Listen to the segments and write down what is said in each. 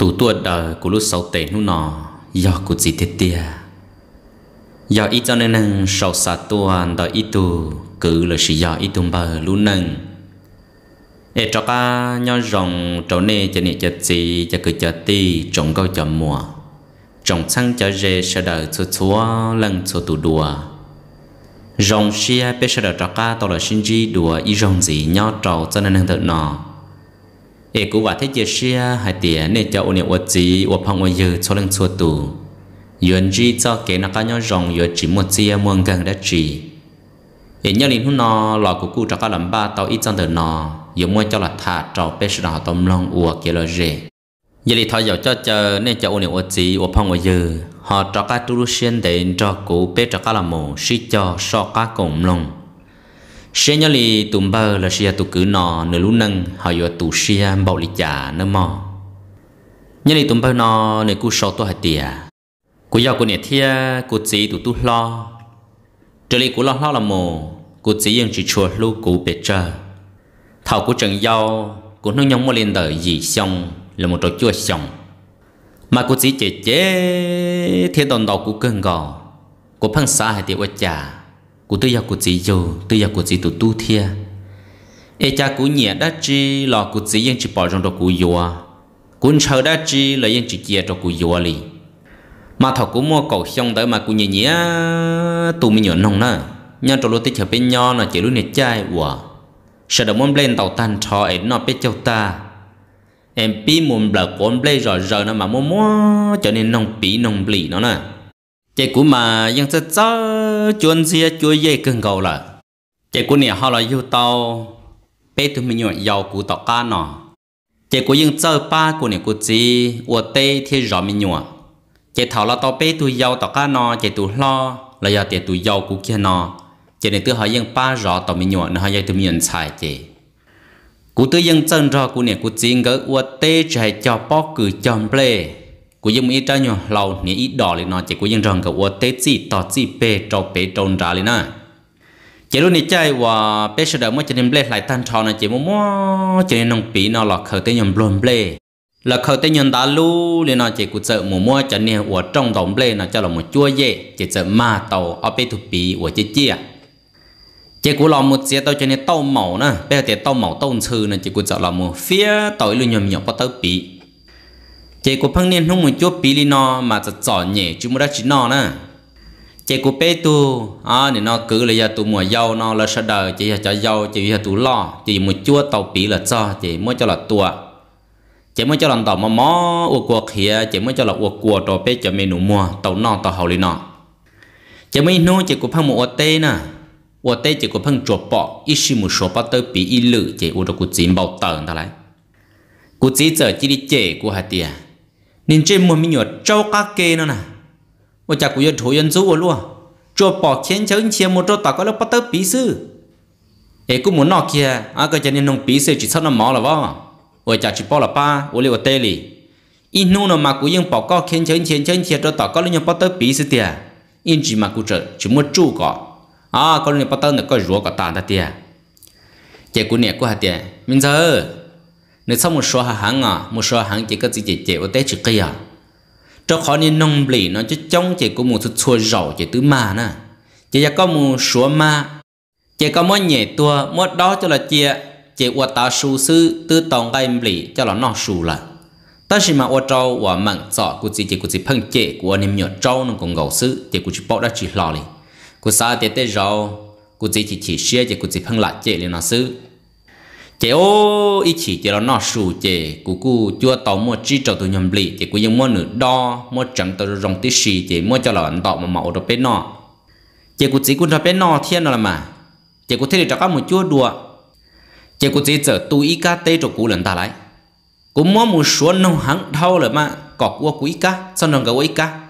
tụ tua đời của lúc sau tệ nu nọ do của gì thế tia do ít cho nên năng sau xa tua đời ít tu cứ là sự do ít tu bờ lu năng để cho ca nhau rồng trâu nê cho nè cho gì cho cứ cho ti trồng câu cho mùa trồng sang cho rê sẽ đợi cho chúa lần cho tụ đùa rồng xia bé sợ đời cho ca tao là sinh gì đùa y rồng gì nhau trầu cho nên năng thật nọ เอกูว่าเทเจเชียหายเตียเนี่ยจะอุเนวจีอวพังอวยยืชลังชัวตูยวนจีเจ้าเกนักย้อนรองยวนจีมัวเจียมวงกังได้จีเอ็นยลินหุนอหลอกกูกูจะก็ลำบ้าเตาอีจังเดินนอยมัวเจ้าหลัดถาเจ้าเป็ดดอตมลองอัวเกลเรยลิทอยเจ้าเจอเนี่ยจะอุเนวจีอวพังอวยยื họ cho các tu sĩ đến cho cụ bé cho các làm mồ sĩ cho so các cùng lòng sẽ nhớ li tụm bơ là sẽ tụ cử nọ nửa lũ nâng họ vừa tụ sẽ bảo li trả nơ mò nhớ li tụm bơ nọ nửa cú sọ tôi hạt tìa cú giàu cú nẹt thia cú chỉ tụ tu lo trở li cú lo lo là mồ cú chỉ yên chỉ chùa lũ cú bệt chờ thảo cú trần giàu cú nương nhông mua lên đời gì xong là một trò chơi xong mà cú chỉ chế chế thiên đòn đầu cú cơn gò cú phăng xa hạt tìa quá chả cụ tư giờ cụ chỉ dù tư giờ cụ chỉ tụ tu thia e cha cụ nhẹ đã chi lò cụ chỉ yên chỉ bỏ trong đó cụ yoa cụ chờ đã chi là yên chỉ kia trong cụ yoa li mà thọ cụ mua cầu xong tới mà cụ nhẹ nhẹ tụ mình nhỏ nông nè nhau trong lúc tích hợp bên nhau là chỉ lúc này chai quả sợ đồng muốn lên tàu tan trò em nó biết châu ta em pi muốn bờ của ông lên rồi rồi nó mà muốn mua cho nên nông pi nông bì nó nè chế cú mà mà ยัง sẽ cho chuồn xia chuối dây cưng gầu là chế cú này họ là yêu tao bé tụi mình nhọn giàu cú tao ca nọ chế cú nhưng cho ba cú này cú gì ua tê thì rõ mình nhọn chế thảo là tao bé tụi giàu tao cá nọ chế tụi lo là giờ tiền tụi giàu cú kia nọ chế này tụi họ ยัง ba rõ tao mình nhọn nó họ dây tụi mình nhọn xài chế cú tụi ยัง chân ra cú này cú gì ngỡ ua tê chạy cho bó cử chọn play của dân mình ít nhau lâu nè ít đỏ lên nó chỉ của dân rằng cái ô tết gì tọt gì bê trâu bê trâu ra lên nè chỉ lúc này chơi và bê sơ đỡ mới cho nên lại tan tròn nè chỉ mua mua cho nên nông bì nó là khởi tên nhầm luôn bê là khởi tên nhầm đá lu nó chỉ của chợ mua mua cho nên ô trong đồng bê nó cho là một chua dễ chỉ chợ ma tàu ở bê thuộc bì ô chỉ chia chỉ của lòng một xe tàu cho nên tàu màu nè bây giờ tàu màu tàu sư nè chỉ của chợ là một phía tàu luôn nhầm nhầm bắt tàu bì chế của phăng niên không muốn chúa bí li nó mà sẽ chọn nhẹ chứ mua ra chỉ nó nè chế của bé tu à nên nó cứ là giờ tụ mua dâu nó là sao đời chỉ là cho dâu chỉ là tu lo chỉ muốn chúa tàu bí là cho chỉ muốn cho là tua chỉ muốn cho là tàu mà mó uộc cua kia chỉ muốn cho là uộc cua tàu bé cho mình mua tàu nọ tàu hậu li nọ chỉ mới nuôi chỉ của phăng một tê nè ủa tê chỉ của phăng chúa bọ ít xí một số bao tơ bí ít lử chỉ uộc được của chín bảo tờ ta lại của chỉ giờ chỉ đi chế của hạt tiền nên trên một mình nhớ trâu cá kê nó nè và chả cũng thổ dân dấu luôn cho bỏ khiến chớ chia một trâu tao có lớp bắt bí sư ấy cũng muốn nó kia à cái chân nông bí sư chỉ sắp nó mỏ là vợ và chả chỉ bỏ là ba và liệu tê lì in nu nó mà cũng yên bỏ có khiến chớ chia chớ chia trâu tao có lúc nhau bắt bí sư tiệt in chỉ mà cũng trở chỉ muốn chú cọ à có lúc nhau bắt tớ nó có rùa có tàn ta tiệt chỉ cũng nè cũng hạt tiệt mình giờ nếu sau một số hàng à một số hàng chỉ có gì chỉ chỉ ở tết chỉ kia cho khó nên nông lì nó chỉ trong chỉ có một số xua rầu chỉ tứ mà nè chỉ có một số ma chỉ có mỗi nhẹ tua mỗi đó cho là chia chỉ qua ta su sư tư tòng cái lì cho là nó su là ta chỉ mà qua trâu và mặn sọ của chỉ chỉ của chỉ phân chỉ của niệm nhỏ trâu nó còn gầu sư chỉ của chỉ bỏ đã chỉ lo đi của sao thì tết rau của chỉ chỉ chỉ xia chỉ của chỉ phân lại chỉ lên nó sư chế ô ý chỉ chế nó nó sù chế cú cú chưa tàu mua chi cho tôi nhầm lì chế cú dùng mua nửa đo mua chẳng tôi rong tí xì chế mua cho là ăn tàu mà mẫu rồi bên nọ chế cú chỉ cú ra bên nọ thiên rồi mà chế cú thế thì cho các một chua đùa chế cú chỉ chở tụ ít cá tê cho cú lần ta lại cú mua một số nông hắng thâu rồi mà cọc qua cú ít cá xong rồi cú ít cá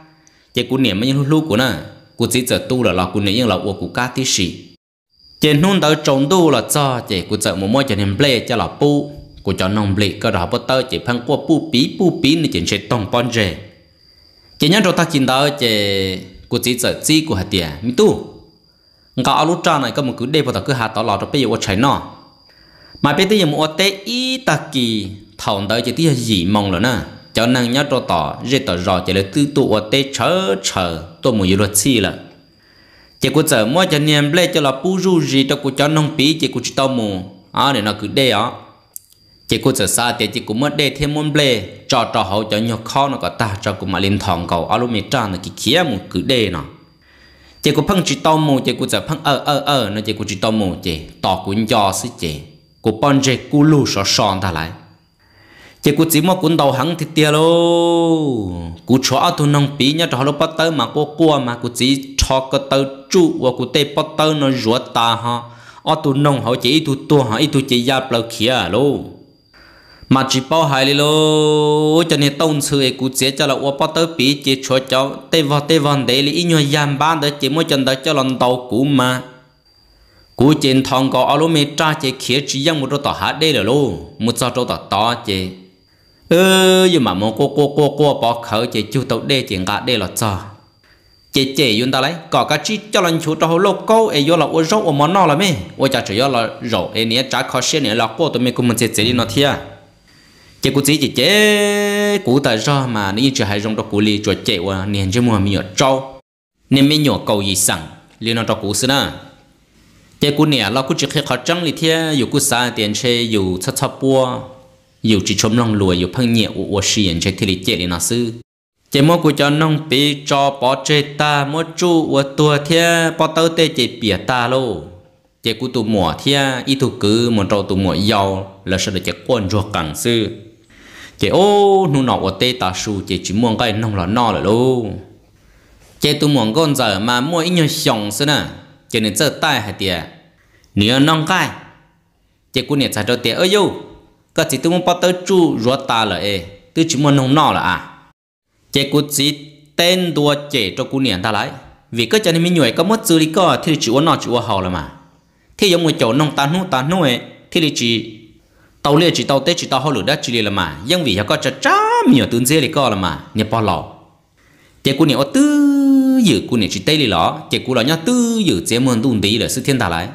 chế cú niệm mấy lúc lúc của nó cú chỉ chở tu là lo cú niệm nhưng là của cú cá tí xì chỉ nôn tới trộn đu là cho chỉ cụ sợ một mối chân nên ple cho là pu cụ cho nông ple cơ đó bắt tới chỉ phăng qua pu pí pu pí nên chỉ sẽ tông bón rề chỉ nhớ cho ta chỉ tới chỉ cụ chỉ sợ chi của hạt tiền mi tu ngọ áo lúc này có một cứ đề vào tờ cứ hạt tỏ lọ cho bây giờ chạy nọ mà bây giờ một tê ý ta kỳ thòng tới chỉ tiếc gì mong rồi nè cho năng nhớ rồi tỏ dễ tỏ rồi chỉ là tư tụ tê chờ chờ tôi muốn yêu luật chi là chỉ có sợ mua cho niệm lê cho là pu ru gì cho cô cho nông pí chỉ có chỉ tao mù à để nó cứ đê ó chỉ có sợ xa thì chỉ có mất đê thêm môn lê cho cho hậu cho nhiều khó nó có ta cho cô mà lên thòng cầu alo mì cho nó kì kia mù cứ đê nó chỉ có phăng chỉ tao mù chỉ có sợ phăng ờ ờ ờ nó chỉ có chỉ tao mù chỉ tỏ cuốn cho sĩ chỉ có bọn chỉ cô lù sò sòn ta lại chỉ có chỉ mua cuốn đầu hắn thì tia lô cho chó tôi nông pí nhá cho nó bắt tới mà cô cua mà cô chỉ cho cái tới trụ và cụ tê bắt tơ nó rửa ta ha ở tụ nông họ chỉ tụ tua họ tụ chỉ giáp lâu kia lô mà chỉ bao hại lì lô cho nên tông sư ấy cụ chế cho là ở bắt tơ bị chỉ cho cháu tê vào tê vào đấy, lì nhau giam ban đó chỉ mỗi chân đó cho lần đầu cũ mà cụ trên thong có ở lô mê tra chế kia chỉ giang một đôi tao hát đây là lô một sao đôi tỏ to chế ơ nhưng mà một cô cô cô cô bảo khẩu chế chú tao đê chế ngã đê là sao chế chế yun ta lấy có cái chi cho lần chú trâu lô câu ấy yo là ô râu ô món nọ là mày ô chả chỉ yo là râu ấy nè chả khó xe nè là cô tụi mày cũng muốn chế chế đi nó thia chế cũng chỉ chế chế cú tại do mà nếu như chỉ hay rong đó cú li cho chế qua nè chứ mua mình nhỏ trâu nên mình nhỏ cầu gì sẵn liên nó đó cú xí na chế cú nè là cú chỉ khi khó trăng li thia dù cú xa tiền xe dù thất thất bua dù chỉ chôm lòng lùi dù phăng nhẹ u ô xí yên chế thì li chế đi nó xứ chỉ mua của cho nông bị cho bỏ chê ta mua chu và tua thia bỏ tớ tê chỉ bìa ta lô chỉ của tụ mua thia ít tụ cứ một trâu tụ mua giàu là sẽ được chỉ quân ruột cẳng sư chỉ ô nu nọ của tê ta su chỉ chỉ mua cái nông là nọ là lô chỉ tụ mua con giờ mà mua ít nhiều sòng sư nè chỉ nên giờ tai hay tiệt nếu nông cái chỉ của nhiệt sản đầu tiệt ơi yêu cái chỉ tụ mỏ bỏ tớ chu ruột ta là ê tụ chỉ mua nông nọ là à chế cú chỉ tên đua chế cho cú niệm ta lại vì cái chân mình nhồi có mất xử đi có thì chỉ uốn nọ chỉ uốn hầu là mà thì giống người chỗ nông tán nu tán nu ấy thì là chỉ tàu lia chỉ tàu tết chỉ tàu hầu lửa đất chỉ là mà nhưng vì họ có chả chả nhiều tướng dê đi có là mà nhập bỏ lò chế cú niệm ở tư dự cú niệm chỉ tây đi lỏ chế cú lỏ nhau tư dự chế mơn tuôn tí là sự thiên ta lại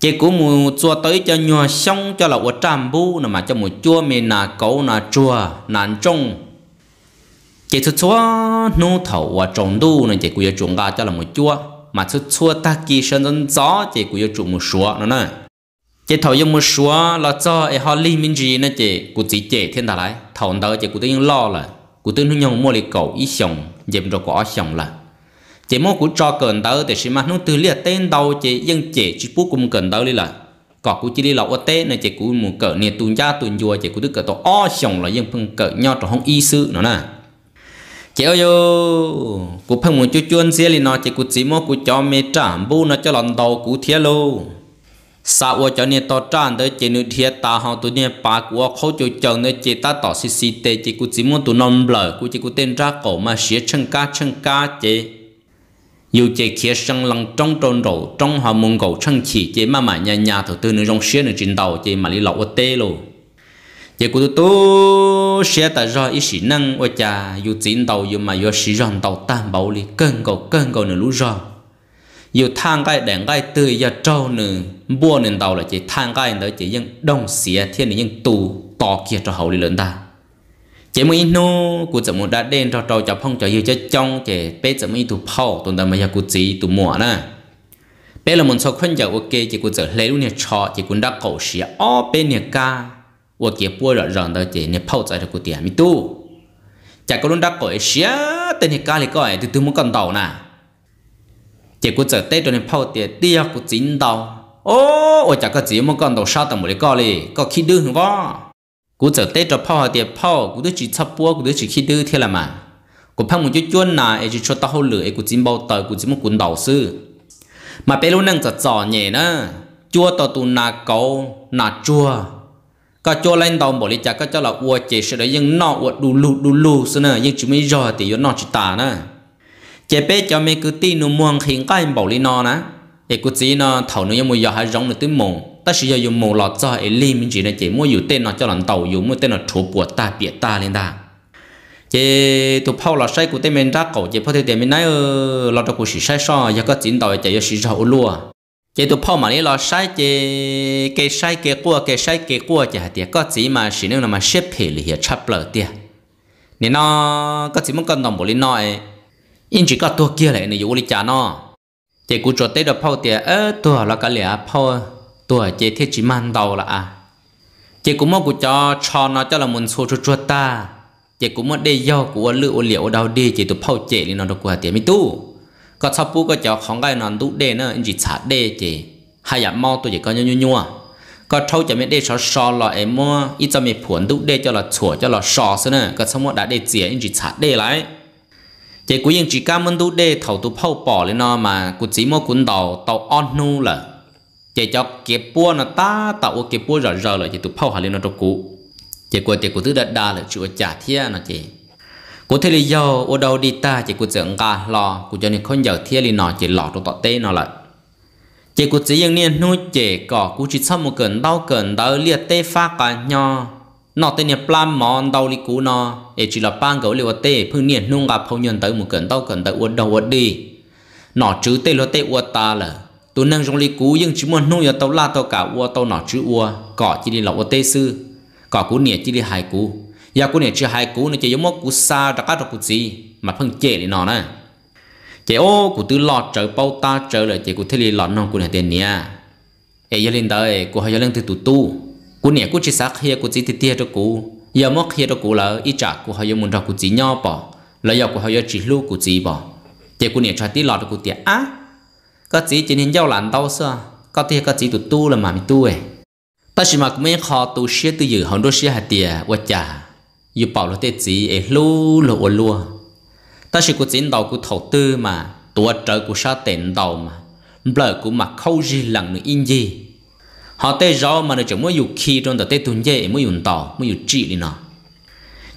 chế cú mù chùa tới cho nhòa xong cho là ở trăm bu mà cho mù chùa mì nà cấu nà chùa nà trung chỉ chút xua nô thầu và trồng đu này chỉ cứ trồng gà cho là một chua mà chút xua ta kỳ sinh dân gió chỉ cứ trồng một số nữa nè chỉ thầu dùng một số là cho ai họ li minh gì nên chỉ cứ chỉ chỉ thiên đà lại thầu đó chỉ cứ tiếng lo là cứ tiếng nhung mua lịch cầu ít sòng dèm rồi có sòng là chỉ mua cứ cho cần đó để xem mà nó từ liệt tên đầu chỉ dân chỉ chỉ bút cùng cần đó đi là có cứ chỉ đi lậu tết nên chỉ cứ một cỡ này tuần gia tuần vua chỉ cứ tức cỡ to o sòng là dân phân cỡ nhau trong không y sư nữa nè chị yo cú phăng muốn chú chuôn xe li nó chỉ cú chỉ mò cú cho mẹ trảm bu nó cho lần đầu cú thiệt luôn sao ô cho nên tao tràn tới chị nữ thiệt ta họ tụi nên bà của khâu chú chồng nữa chị ta tỏ xì xì tê chỉ cú chỉ mò tụi nằm lờ cú chỉ cú tên ra cổ mà xía chân cá chân cá chị dù chỉ kia sân lăng trong trôn rổ trong họ muốn cầu chân chỉ chỉ mà mà nhà nhà thổ tư nữ rong xía nữ trình đầu chỉ mà đi lọc ô tê luôn chỉ cụ tu xe ta do ý sĩ năng ở cha dù chiến đấu dù mà do sĩ rong đầu tam bảo li cân cầu cân cầu nửa lũ do dù thang cái đèn cái tươi do trâu nửa bua nửa đầu là chỉ thang cái nữa chỉ những đông xía thiên nửa những tù to kia cho hậu đi lớn ta chỉ mới nô cụ chỉ muốn đã đen cho trâu cho phong cho yêu cho trong chỉ bé chỉ mới tụ phao tụi ta mà giờ cụ chỉ tụ mùa nè bé là muốn cho khuyên giờ ok chỉ cụ chỉ lấy luôn nè cho chỉ cụ đã cầu xía ó bé nè ca 我给波了让到这呢泡在这个点没多，这个人他搞一些，等你家里搞哎，都都没看到呢。结果在带着你泡点，第二个真到，哦，我这个节目看到啥都没得搞嘞，搞起得很哇。กูจะเต้จะพ่อเดียพ่อกูต้องจีทับปัวกูต้องจีขี้ดื้อเท่าไรมากูพังมึงจะย้อนนาไอ้จีชดตาหูเหลือไอ้กูจิ้มเบาเตอกูจิ้มกุนเดาซื้อมาเป็นลูกนั่งจะจ่อเนี่ยนะจัวต่อตูนาเกาหนาจัว có cho lên tàu bỏ đi chả các cháu là ua chế sẽ đấy nhưng nọ ua đủ lù đủ lù xưa nè nhưng chúng mới giờ thì vẫn nọ chỉ tả nè chế bé cho mấy cứ tin nó muôn khiến cái em bảo đi nọ nè thì cứ chỉ nó thầu nó nhưng mà giờ hay rong được tới mồm ta sử dụng mồ lọt cho ấy li mình chỉ là chế mua dù tên nó cho lần tàu dù mua tên nó chụp của ta bịa ta lên ta chế tụ phao là sai của tên mình ra cổ chế phao thì tiền mình nói lọt cho của sĩ sai so giờ các chín đạo chế giờ sử giàu lúa chế tụ phong mà lấy lo sai chế cái sai cái cua cái sai cái cua chả hạt tiệt có gì mà xí nữa mà xếp hệ lì hiệt chắp lợ tiệt nên nó có gì muốn con đồng bộ lên nói in chỉ có tua kia lại này yếu lý cha nó chế cú cho tới được phong tiệt ơ tua là cái lẻ phong tua chế thiết chỉ mang đầu là à chế cú muốn cú cho cho nó cho là muốn số cho cho ta chế cú muốn để do cú lựa liệu đâu đi chế tụ phong chế nên nó được quả tiệt mi tu có sao bu có cho không cái nón đủ đê nữa anh chỉ xả đê chỉ hay là mau tôi chỉ có nhau nhau có thâu cho mình đê sò sò lo em mua ít cho mình phun đủ đê cho là chùa cho là sò xí nữa có sao mua đã đê chỉ anh chỉ xả đê lại chỉ cuối chỉ cảm ơn đủ đê thầu tu phao bỏ lên nó mà cũng chỉ mua cũng đầu tàu on nu là chỉ cho kẹp bua nó ta tàu kẹp bua rồi rồi là chỉ tu phao hà lên nó trong cụ, chỉ cuối chỉ cụ thứ đã đa là chùa trả thiên nó chỉ cụ thể lý do ở đâu đi ta chỉ cụ dưỡng cả lo, cụ cho nên không giờ thiên lý nó chỉ lo trong tọt tê nó lại chỉ cụ chỉ những niên nuôi chỉ cỏ cụ chỉ sau một cơn đau cơn đau liệt tê pha cả nho nọ tên niệm plan mòn đau lý cú nó để chỉ là ban gấu liệt tê phương niên nung gặp phong nhân tới một cơn đau cơn đau uất đầu uất đi nọ chữ tê lo tê uất ta là tu năng trong lý cú nhưng chỉ muốn nuôi ở tàu la tàu cả uất tàu nọ chữ uất cỏ chỉ đi lọc uất tê sư cỏ cú niệm chỉ đi hại cú ya cú này chỉ hai cú này chỉ giống một cú xa đặc đặc cú gì mà phân chế để nó nè chế ô cú tư lọt trở bao ta trở lại chế cú thế li lọt nó cú này tiền nha ai giờ lên đời cú hay giờ lên từ tụ tu cú này cú chỉ sắc kia cú chỉ tiệt tiệt cho cú giờ mất kia cho cú là ít trả cú hay muốn ra cú chỉ nhau bỏ là giờ cú hay giờ chỉ lưu cú chỉ bỏ chế cú này cho tí lọt cú tiệt á có chỉ chỉ nên giao lãnh đâu sao có tiệt có chỉ tụ tu là mà mình ấy à? ta chỉ mà mấy khó tu sĩ tự dự hồng đô sĩ hạt tiệt quá chả yu bảo lo tê chỉ e lu lu o lua ta sẽ cố chiến đầu cố thầu tư mà tua trở cố sa tiền đầu mà bờ cố mặc khâu gì lần nữa in gì họ tê rõ mà nó chẳng muốn dùng khi trong đó tê tuần dễ muốn dùng tàu muốn dùng trị đi nó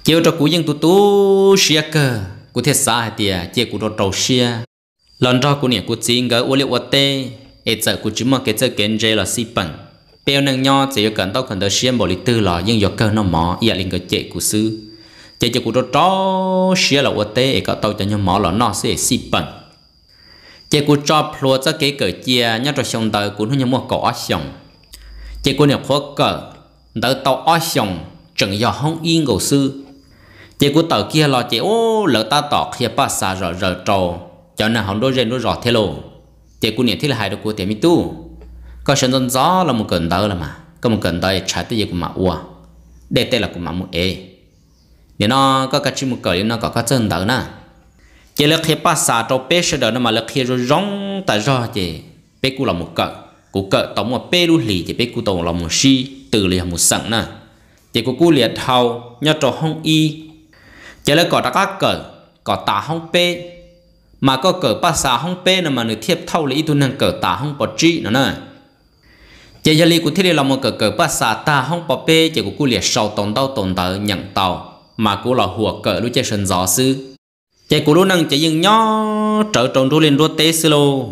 chiều cho cố dân tu tu xia cơ cố thiết xa hay tiề chiều cố đồ trầu xia lần đó cố niệm cố chiến gỡ ô liệu ô tê e giờ cố chỉ mong cái giờ kiến là si bằng biểu nâng nho chỉ cần tao cần tao xem bộ lý tư là nhưng yêu cơ nó mỏ giờ linh cái chế của sư chế chế của đó xia là ô tê có tao cho nhau mỏ là nó sẽ xịt bẩn chế của cho plo cho cái cờ chia nhau cho xong đời của nó nhau mua cỏ xong chế của nhà khó cờ đỡ tao ở xong chẳng do không yên cầu sư chế của tao kia là chế ô lỡ ta tỏ khi ba xa rồi rồi trò cho nên không đôi rên đôi rọ thế lô chế của nhà thế là hai đôi của tiền mi tu có sinh dân gió là một cơn đỡ là mà có một cơn đỡ trái tới gì của mà ua để tê là của mà một ế nếu nó có cái chim một cờ nó có cái chân đỡ nè chỉ là khi bắt xa trâu bê sẽ đỡ nó mà là khi rồi rong tại do gì bê cũng là một cờ cụ cờ tổng một bê luôn lì thì bê cụ tổng là một si từ lì một sẵn nè chỉ cụ cụ liệt hầu nhớ trò không y chỉ là có đã các cờ có tả không bê mà có cờ bắt xa không bê nè mà nửa thiệp thâu lấy tu năng cờ tả không bỏ chi nữa nè chỉ giờ li của thế là một cờ cờ ba sa ta không bỏ bê chỉ của cô liệt sau tồn đau tồn tờ nhận tàu mà cô là hùa cỡ lúc chơi sân gió sư chỉ của lúc năng chỉ dừng nhó trở tròn đu lên đua tế sư lô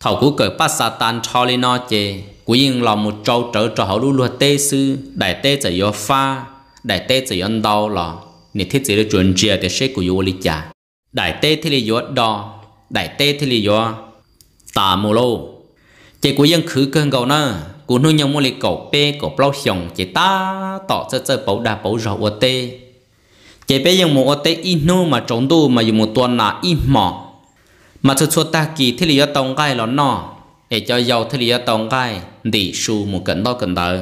thầu của cờ ba sa tan cho lên nó chỉ của dừng là một trâu trở cho hậu đu lua tế sư đại tế chỉ do pha đại tế chỉ ăn đau là nên thiết chỉ được chuẩn chia để sẽ của yêu lý cha đại tế thì là do đo đại tế thì là do tà mù lô chỉ của dân khứ cơn gầu nè của nuôi nhau mua lấy cầu pe cầu bao sòng chỉ ta tỏ cho chơi bầu đà bầu rau ở tê chỉ bé dùng một ở tê in nô mà trống đu mà dùng một tuần là in mỏ mà cho cho ta kỳ thế liệu tông gai lón nọ để cho giàu thế liệu tông gai để su một cẩn đó cẩn đó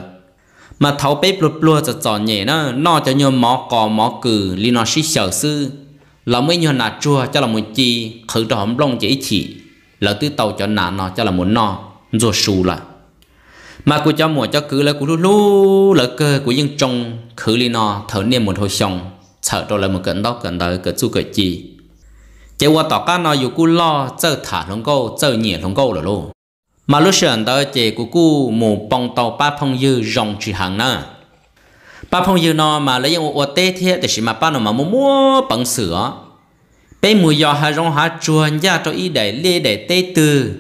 mà thấu bé bột bùa cho tròn nhẹ nè nọ cho nhau mỏ cò mỏ cừ li nó xí sở sư là mấy nhau nà chua cho là một chi khử đó hổng long chỉ chỉ là tứ tàu cho nà nọ cho là muốn nọ rồi sù lại mà của cho mùa cho cứ là của lú là cơ của dân trong khử li no thở niệm một hồi xong sợ rồi là một cận đó cận đời cận su cận chi chỉ qua tỏ cá nó dù cú lo chơi thả lông câu chơi nhẹ lông câu là luôn mà lúc sườn tới chỉ của cú mù bong tàu ba phong dư rong chỉ hàng nè ba phong dư nó mà lấy những ô tê thế thì mà ba nó mà mua mua bằng sữa bé mùi giò hà rong hà chuồn ra cho ý để lê để tê tư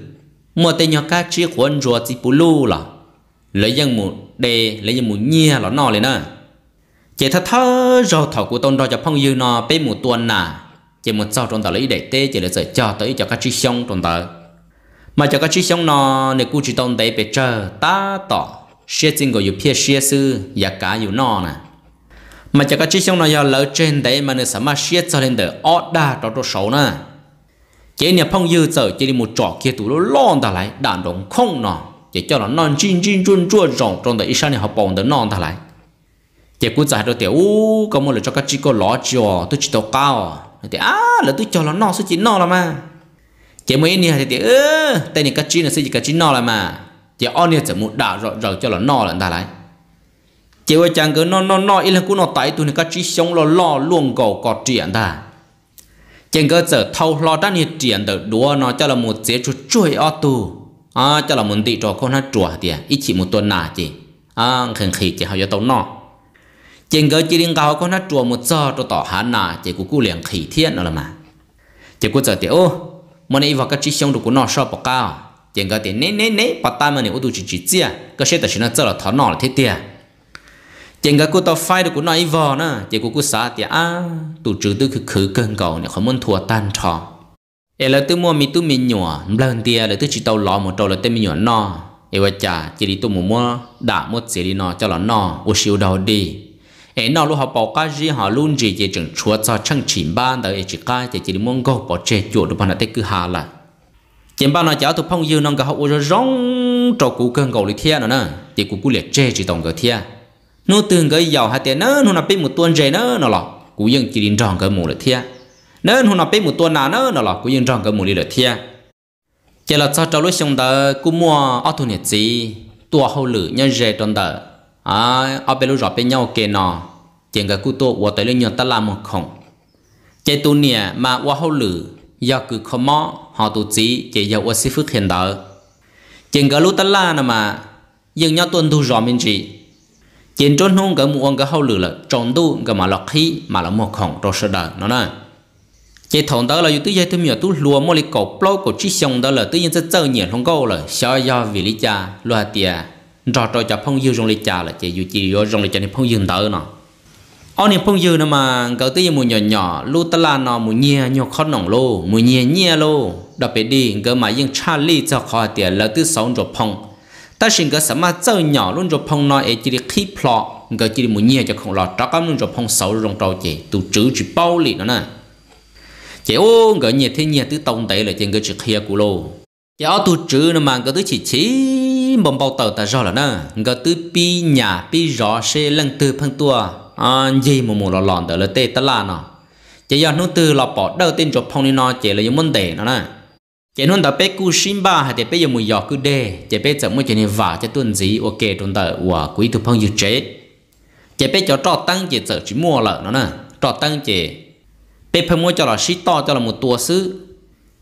mua tên nhỏ cá chi của anh rùa chỉ bù lù là lấy dân mù đề lấy dân mù nhia là nọ lên nè chỉ thật thơ rồi thầu của tôn đó cho phong dư nọ bé mù tuần nà chỉ một sau trong tờ lấy để tê chỉ là sợ cho tới cho cá chi xong trong tờ mà cho cá chi xong nọ nếu cứ chỉ tôn đấy bị chờ ta tỏ xe chân gọi yêu phía xe sư và cả yêu nọ nè mà cho cá chi xong nọ giờ lỡ trên đấy mà nó sắm mà xe cho lên tờ order cho tôi xấu nè chế nhà phong dư sở chế đi một trò kia tụ nó lon ta lại đàn đồng không nọ chế cho nó non chín chín chun chua rộng trong đời ishan này họ bổng được non ta lại chế cũng giải đôi tiểu có một lời cho các chị có ló chùa tôi chỉ tàu cao thì à là tôi cho nó non sẽ chỉ non là mà chế mới nè thì tiểu tên này các chị là sẽ chỉ các chị non là mà chế on nè chỉ một đảo rồi rồi cho nó non là ta lại chế ơi chàng cứ non non non ý là cũng nó tại tụi này các chị sống lo lo luôn cầu cọt triển ta trên cơ giờ thâu lo đã nhiệt triển được đua nó cho là một chế chút chui ô tu à cho là một tỷ trò con nó chùa thì ít chỉ một tuần nà chị à khẩn khỉ chị học cho tàu nọ trên cơ chỉ liên cao con nó chùa một giờ cho tỏ hà nà chị cũng cú liền khỉ thiên đó là mà chị cũng giờ thì ô mà này vào cái chiếc xong được của nó sao bỏ cao trên cơ thì nế nế nế bắt tay mà này ô tu chỉ chỉ chia cái xe là chỉ nó giờ là thọ nọ là thế tiệt chừng cái cô tao phai được cô nói ít vò nữa chỉ cô cô xã thì à tổ trừ tôi cứ khử cơn cầu này không muốn thua tan trò em là tôi mua mi tôi mi nhỏ lần tia là tôi chỉ tàu lò một trâu là tôi mi nhỏ no em vợ chả chỉ đi tôi mua mua đã mua chỉ đi nó cho nó no ô siêu đầu đi em nó lúc họ bảo cái gì họ luôn gì chỉ chừng chúa cho chăng chỉ ban đời chỉ cái chỉ đi muốn go bỏ chè chuột được bao nhiêu cứ hà là chỉ ban nó cháu tôi phong dương nó cái họ ô rồi rong trâu cú cơn cầu lý thiên nữa nè chỉ cú cú liệt chết chỉ tổng cái thiên nô từng cái giàu hạt tiền nữa, hôm nào biết một tuần rề nữa, nó lọ cú dân chỉ định chọn cái mù là thiệt. nớ hôm nào biết một tuần nào nữa, nó lọ cú dân tròn cái mù đi là thia chỉ là cho trâu lối xong tờ cú mua ở thu nhiệt gì tua hậu lử nhân rề tròn tờ à ở bên lối rõ bên nhau kề nọ chuyện cái cú tua qua tới lên nhờ ta làm một không chạy tu nè mà qua hậu lử giờ cứ không mò họ tu chỉ chạy giờ qua sĩ phước hiện tờ chuyện cái lối ta la nè mà dừng nhau tuần thu rõ mình gì chiến trốn hung cái muôn cái hậu lửa là trọn đủ cái mà lọc khí mà là một khổng rồi sẽ đạt nó nè chế thằng đó là dù tới giờ tôi miệt tôi lùa một cái cọp plo cổ chỉ xong đó là tự nhiên sẽ chơi nhiệt không câu là sợ do vì lý cha loa tiệt rồi rồi cho phong dương trong lý cha là chế dù chỉ vô trong lý cha thì phong dương đỡ nó ông niệm phong dương nó mà cái tự nhiên một nhỏ nhỏ lu ta là nó một nhia nhọc khó nòng lô một nhia nhia lô đặc biệt đi cái mà những cha lý cho khó tiệt là tự sống rồi phong ta xin cái sắm mà chơi nhỏ luôn rồi phong nói ấy chỉ để khi plot cái chỉ để muốn nhẹ cho không lọt đó cái luôn rồi phong xấu rồi trâu chị tụ chữ chỉ bao lì nó nè chị ô người nhẹ thế nhẹ từ tông đấy là trên cái chữ kia của lô chị ô tụ chữ nó mà cái thứ chỉ chỉ bông bao tờ ta rõ là nè người thứ pi nhà pi rõ xe lần từ phân tua à gì mà mù lọt lọt đó là tê ta là nó chị giờ nó từ lọt bỏ đầu tiên cho phong đi nó chị là những vấn đề nó nè chỉ nói tập bé cú xin ba hay tập bé giờ mùi giọt cứ đê chỉ bé chậm mới chỉ nên vả cho tuần gì ok tuần tờ quả quý tu phong như chế chỉ bé cho trọ tăng chỉ sợ chỉ mua lợn nó nè trọ tăng chỉ bé phong mua cho là xí to cho là một tua sứ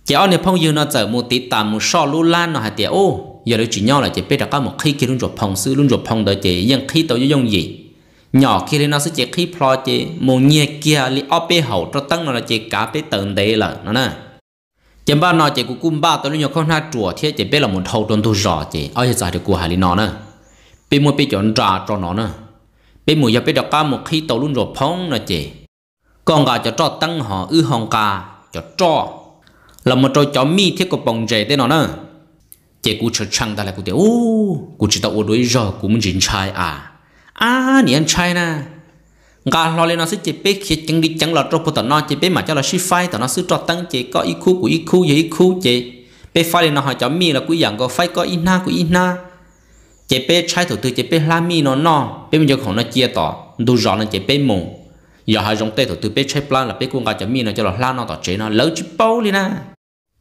chỉ ở nơi phong như nó chở một tí tạm một so lu lan nó hay tiệt ô giờ nó chỉ nhau là chỉ bé đã có một khi kia luôn rồi phong sứ luôn rồi phong đời chỉ nhưng khi tao dùng gì nhỏ khi nó sẽ chỉ khi plo chỉ một nhẹ kia li ở bé hậu trọ tăng nó là chỉ cả bé tận đấy lợn nó nè chỉ ba nọ, chỉ của cung ba tôi nhớ không hai chùa thế chỉ biết là một thâu trong tu rõ chỉ ở hiện tại thì của hải lý nọ nè bị mua bị chọn trà cho nọ nè bị mua giờ bị đọc ca một khi tàu luôn rồi phong nè chỉ con gà cho cho tăng họ ư hòn gà cho cho là một trò chó mi thiết của bồng rể thế nọ nè chỉ của chơi chăng ta là của tiểu ô của chỉ tao ô đối rồi cũng mình chính trai à à anh trai na ngà lo lên nó sẽ chỉ biết khi chẳng đi chẳng lọt trong bộ tận nó chỉ biết mà cho là shifai tận nó sẽ cho tăng chỉ có ít khu của ít khu gì ít khu chỉ bé phải lên nó hỏi cho mi là cái dạng có phải có ít na của ít na chỉ bé trái thủ từ chỉ bé la mi nó nó bé mình cho khổ nó chia tỏ đủ rõ là chỉ bé mùng giờ hai dòng tê thủ từ bé trái plan là bé quân gà cho mi nó cho là la nó tỏ chế nó lỡ chứ bao liền na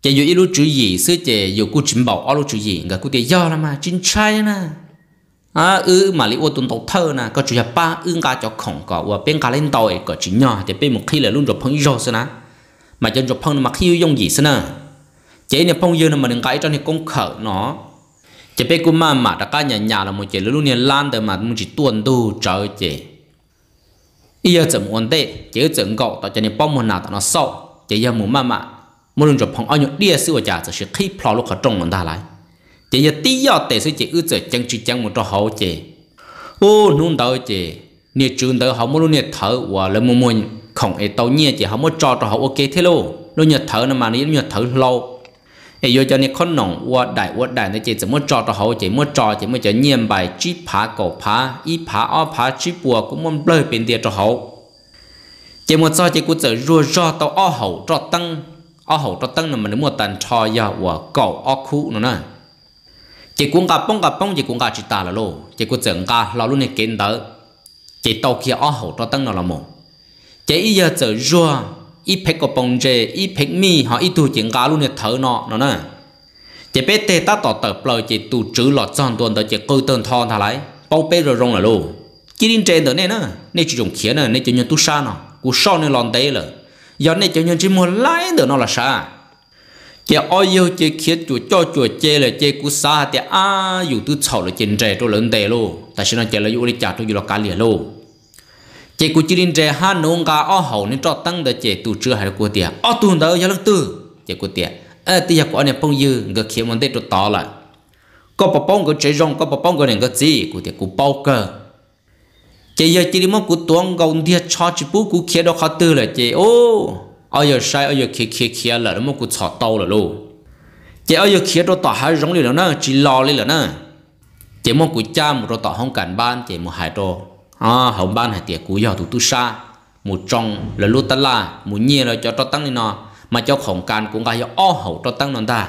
chỉ dù ý lu chữ gì xưa chỉ dù cú chỉnh bảo ở lu chữ gì người cú tiền do là mà chính trai na à ư mà lý ô tuần tàu thơ nè có chủ nhà ba ưng cả cho khổng có và bên cả lên tàu có chỉ nhỏ thì bên một khi là luôn rồi phong rồi xí nè mà chân rồi phong mà khi dùng gì xí nè chế này phong dư nè mà đừng cái cho thì công khở nó chế bên cũng mà mà đã cả nhà nhà là một chế luôn này lan từ mà một chỉ tuần tu trời chế giờ chậm ổn tệ chế chậm gạo tạo cho này phong một nào tạo nó sâu chế giờ muốn mà mà muốn lần phong ở những địa sư và trả sẽ khi plau lúc họ trông mình ta lại chỉ giờ tí giờ tệ sẽ chỉ ư giờ chân chỉ chân một trò hậu chị ô nung đầu chị nè trường đầu hậu muốn nè thở và lên mồm mồm không ai tao nhẹ chị không muốn trò trò hậu ok thế luôn nó nhờ thở nó mà nó nhờ thở lâu ai vô cho nè con nòng và đại và đại nó chỉ chỉ muốn trò trò hậu chỉ muốn trò chỉ muốn cho nhiệm bài chỉ phá cổ phá y phá o phá chỉ bùa cũng muốn bơi bên tiền trò hậu chỉ một sao chỉ cũng chỉ rùa rò tao o hậu trò tăng o hậu trò tăng mà nó muốn tàn trò giờ và cổ o khu nữa nè chỉ cũng gặp bông gặp bông chỉ cũng gặp chỉ ta là lô chỉ cũng chẳng cả là luôn này kiến đỡ chỉ tàu kia ở hậu cho tăng nó là mồ chỉ ý giờ chờ rùa ý phải có bông chơi ý phải mi họ ý tu chẳng cả luôn này thở nọ nó nè chỉ biết tê ta tỏ tờ bờ chỉ tu chữ lọt tròn tuần tới chỉ cơ tơn thon thà lại bao bê rồi rong là lô chỉ đến trên đó nè nè nè chỉ dùng khía nè nè chỉ nhận tu sa nọ cú sau nè lòn tê là giờ nè chỉ nhận chỉ muốn lái được nó là sa cái ôi yêu chỉ kia chủ cho chủ chơi là chơi cú sa thì à dù tu sầu là chơi trẻ tôi lớn tệ luôn tại sao nó chơi là yêu đi chặt tôi dù là cá lìa luôn chơi cú chơi đi trẻ ha nông cá ở hậu nên cho tăng để chơi tu chưa hay là cú tiệt ở tu đó giờ lúc tư chơi cú tiệt à bây giờ có anh em phong dư người kia muốn tết tôi tao là, có bà bông có chơi rong có bà bông có nền có gì cú tiệt cú bao cơ chơi giờ chỉ đi mà cú tuồng gấu thiệt cho chỉ bú cú kia đó khó tư là chơi ô ai giờ sai ai giờ kia kia kia là nó mà cũng chọt tàu là luôn chỉ ai giờ kia đó tỏ hai giống liền nữa chỉ lo lên là nữa chỉ mong cũng cha một đôi tỏ không cần ban chỉ một hai đôi. à không ban hai tiếc cũng giờ tụt tôi xa một trong là lúa tân la một nhiên là cho cho tăng lên nó mà cho khổng can cũng gai o hậu cho tăng nó ta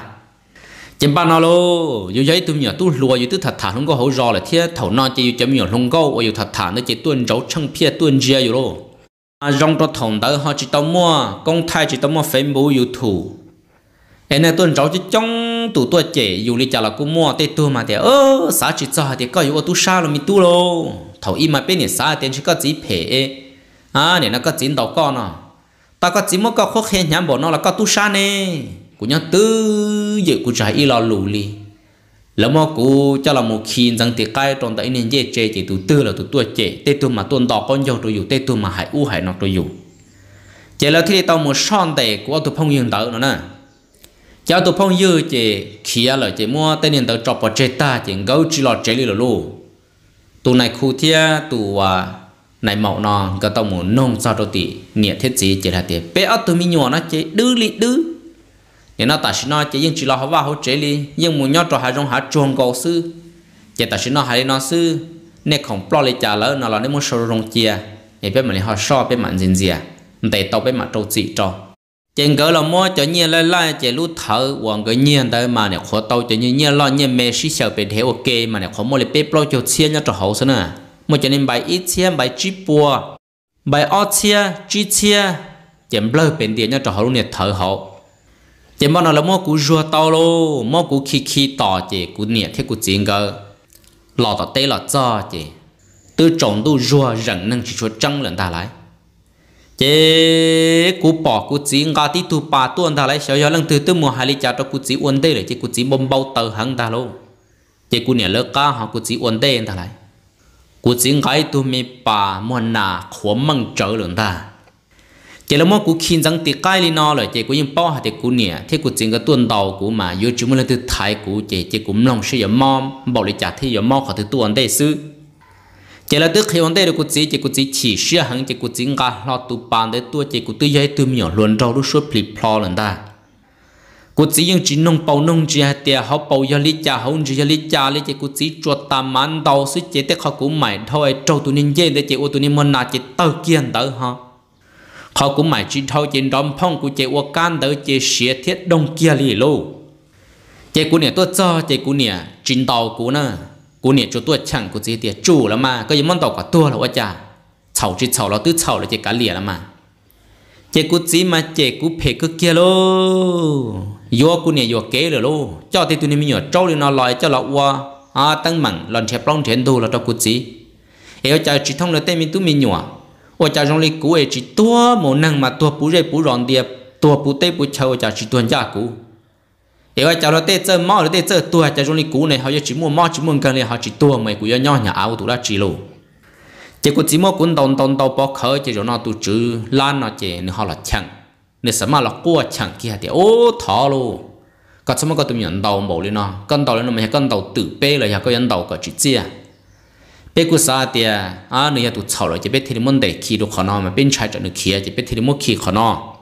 chỉ ban nó luôn, dù giấy tôi nhớ tôi lùa dù tôi thật thà không có hậu rò là thiết thầu non chỉ cho mình không có dù thật thà nó chỉ tuân rau chân phe tuân chia dù lô à rong đó thòng đó họ chỉ tao mua công thay chỉ tao mua phải mua yêu thủ em này tuần cháu chỉ trong tủ tuổi chế, dùng đi trả lại cũng mua tê tu mà thế ơ sao chỉ cho thì có yêu Tôi sao là mình tu lô thầu im mà bên này sao? tiền chỉ có chỉ phê à này nó có chỉ đầu con à ta có chỉ mất có khó khăn nhảm bỏ nó là có tôi sa nè của nhau tư dự của trái y lo lù lỡ mà cú cho là một khi rằng thì cái trong đấy nên dễ chế thì tụ tư là tụ tuổi chế tê tu mà tuân đỏ con nhau tụ dù tê tu mà hải u hải nọ tụ dù chế là thế tao một son tệ của tụi phong dương tử nữa nè cho tụi phong dư chế kia là chế mua tê nên tao chọc vào chế ta chế gấu chỉ lọt chế lì lò tụi này khu thia tụ à, này mậu nọ cái tao một nông sao đâu tị nhiệt thiết gì chế là tiệt bé ở tụi mi nhỏ nó chế đứ li đứ nên nó ta xin nó chỉ riêng chỉ lo họ vào họ chế li nhưng muốn nhau trò hà trong hà chuồng cầu sư chỉ ta xin nói hà nó sư nên không lo lấy trả lỡ nó là nếu muốn sầu rong chia nên biết mình họ so biết mình gì gì à để tao biết mặt trâu chị trò trên cỡ là mua cho nhiên lên lại chỉ lúc thở hoàng cái nhiên tới mà này khó tao cho nhiên nhiên lo nhiên mê sĩ sợ bị thế ok mà này khó mua lấy bếp lo cho xiên nhau trò hậu xí nữa một cho nên bài ít xiên bài chip bùa bài ót xiên chít xiên chỉ lơ bên tiền nhau trò hậu luôn này thở hậu chỉ mong nó là mua cú rùa tàu lô mua cú khi khi tỏ chỉ cú nhẹ thế cú chiến cơ lọ tỏ tê lọ cho chỉ từ trồng tu rùa rẩn nâng chỉ chúa trăng lần ta lại chỉ cú bỏ cú chỉ ngã tí tu ba tuôn ta lại sau đó lần từ từ mua hai ly cho cú chỉ ổn tê lại chỉ cú chỉ bom bao tờ hàng ta lô chỉ cú nhẹ lỡ cá họ cú chỉ ổn tê ta lại cú chỉ ngã tu mi ba mua nà khó mang trở lần ta chỉ là mỗi cú khiên rằng thì cái li nó rồi chỉ cú những bao hạt thì cú nè thế cú chính cái tuần đầu cú mà yêu chúng mình từ thái cú chỉ chỉ cú lòng sẽ giờ mom bảo lý trả thì giờ mom khỏi từ tuần đây sư chỉ là tức khi vấn đề được cú chỉ chỉ cú chỉ chỉ sửa hàng chỉ cú chính cả lo tu bàn để tu, chỉ cú tự giải tự miệng luôn rau lúc suốt plip plo lần ta cú chỉ những chỉ nông bao nông chỉ hạt tiếc họ bao giờ lý trả họ chỉ giờ lý trả lý chỉ cú chỉ chuột ta mạnh đầu suy chỉ tiếc họ cú mày thôi trâu tu nên dây để chỉ ô tụ nên mòn nà chỉ tao kiên tới ha เขา cũng mãi chỉ thâu chỉ đom phong của chỉ uo can tới chỉ xé thiết đông kia lì lô chỉ của เนี่ยตัวจอ chỉ của เนี่ยจินตอกูนะกูเนี่ยจุตัวช่างกูจีเตียจู่แล้วมาก็ยังมันต่อกว่าตัวแล้วว่าจ้าเฉาจีเฉาเราตื้อเฉาเราจีกาเหลี่ยแล้วมาเจกูจีมาเจกูเพกก็เกียโลยัวกูเนี่ยยัวเก๋เลยโลเจ้าที่ตัวนี้มีหยดเจ้าเลยนอนลอยเจ้าเราวัวอ่าตั้งมั่งหล่อนเชฟปล้องเทนดูเราตัวกูจีเอวเจ้าจีท่องเลยเต้มีตุ้มีหยว我家中里古也只多么能嘛多不热不软的，多不对不愁我家只多家古。因为家了对这猫了对这多家中里古呢，好像只么猫只么跟哩好只多么古要鸟鸟熬多了只喽。结果只么滚动动到包壳，结果那都只烂了只，你好了抢，你什么了过抢起下的哦逃喽。ก็สมมติก็ตัวยันเตาหมดเลยเนาะกันเตาเลยเนาะไม่ใช่กันเตาตื่นเป้เลยอยากก็ยันเตาก็จีเจีย bây giờ sao tiệt à nửa tụ chảo rồi chỉ bé thì mình để khi được khó nó mà bên trái cho nó kia chỉ bé thì mốt khi khó nó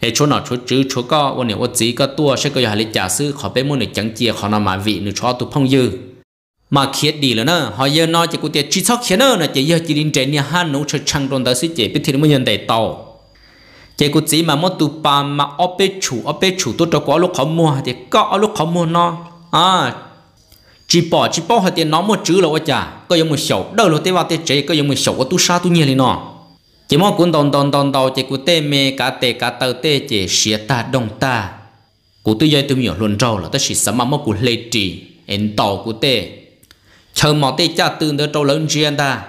ai chỗ nào chỗ chữ chỗ có วัน này ốt chỉ có tua sẽ có nhà lịch giả sư khó bé môn được chẳng chia khó nó vị nửa cho tụ phong dư mà khiết đi rồi nữa họ giờ nói chỉ cú tiệt chỉ sót khiết nữa là giờ chỉ đến trên nhà han nấu chơi chăng trong đó sẽ chỉ bé thì môn nhân để tàu chỉ cú chỉ mà mốt tụ ba mà ốp bé chủ ốp bé chủ tụ cho có lúc khó mua thì có lúc khó mua nó à chỉ bỏ chỉ bỏ hết tiền nó một chữ là ôi chả, có giống một sầu đâu là tế vào tế chế có giống một sầu có tu sa tu nhiên lên nó chỉ mong cuốn đòn đòn đòn đòn chỉ của tê mê cả tê cả tàu tê chỉ xía ta đông ta cụ tư dây tôi hiểu luôn rồi là tôi chỉ sắm mà một cụ lê trì em tàu cụ tê chờ mò tê cha tương tới trâu lớn riêng ta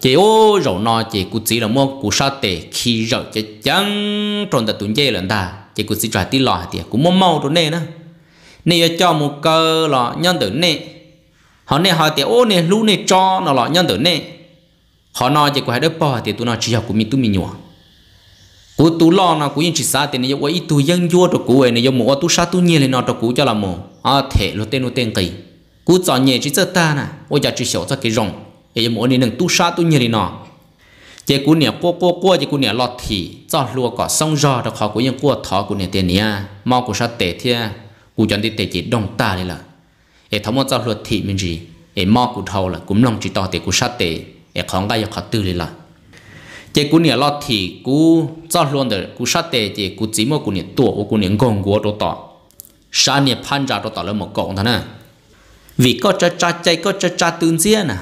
chỉ ô rồi nó chỉ cụ chỉ là một cụ sa tê khi rồi chỉ chẳng tròn ta tuấn dây lần ta chỉ cụ chỉ trả tí lò thì cụ mau mau rồi nè nữa này cho một cơ là nhân tử này họ này họ tiểu ô này lũ này cho nó là nhân tử này họ nói chỉ có hai đứa bỏ thì tụi nó chỉ học của mình tụi mình nhỏ cú tụi lo nó cú yên chỉ sa thì này giờ ấy tụi dân vua cho cú ấy này giờ mua tụi sa tụi nhiên lên nó cho cú cho là mồ à thể lo tên nó tên cái cú chọn nhẹ chỉ rất ta nè ôi giờ chỉ sổ cho cái rồng yêu mua này nâng tụi sa tụi nhiên lên nó chỉ cú này cua cua cua chỉ cú này lọt thì cho lúa cỏ sông gió đó họ cú yên cua thọ cú này tiền nha mau của sa tệ thiệt u chọn đi tệ chỉ đông ta đi là e thấm một giáo luật thị mình gì e mò cụ thâu là cũng lòng chỉ to tệ cụ sát tệ e khó gai khó tư đi là chỉ cụ nè lo thị cụ giáo luật được cụ sát tệ chỉ cụ chỉ một cụ nè tua cụ nè gồng gúa đồ tọ sa nè phan ra đồ tọ là một cộng thôi nè vì có cha cha chạy có cha cha tương dĩa nè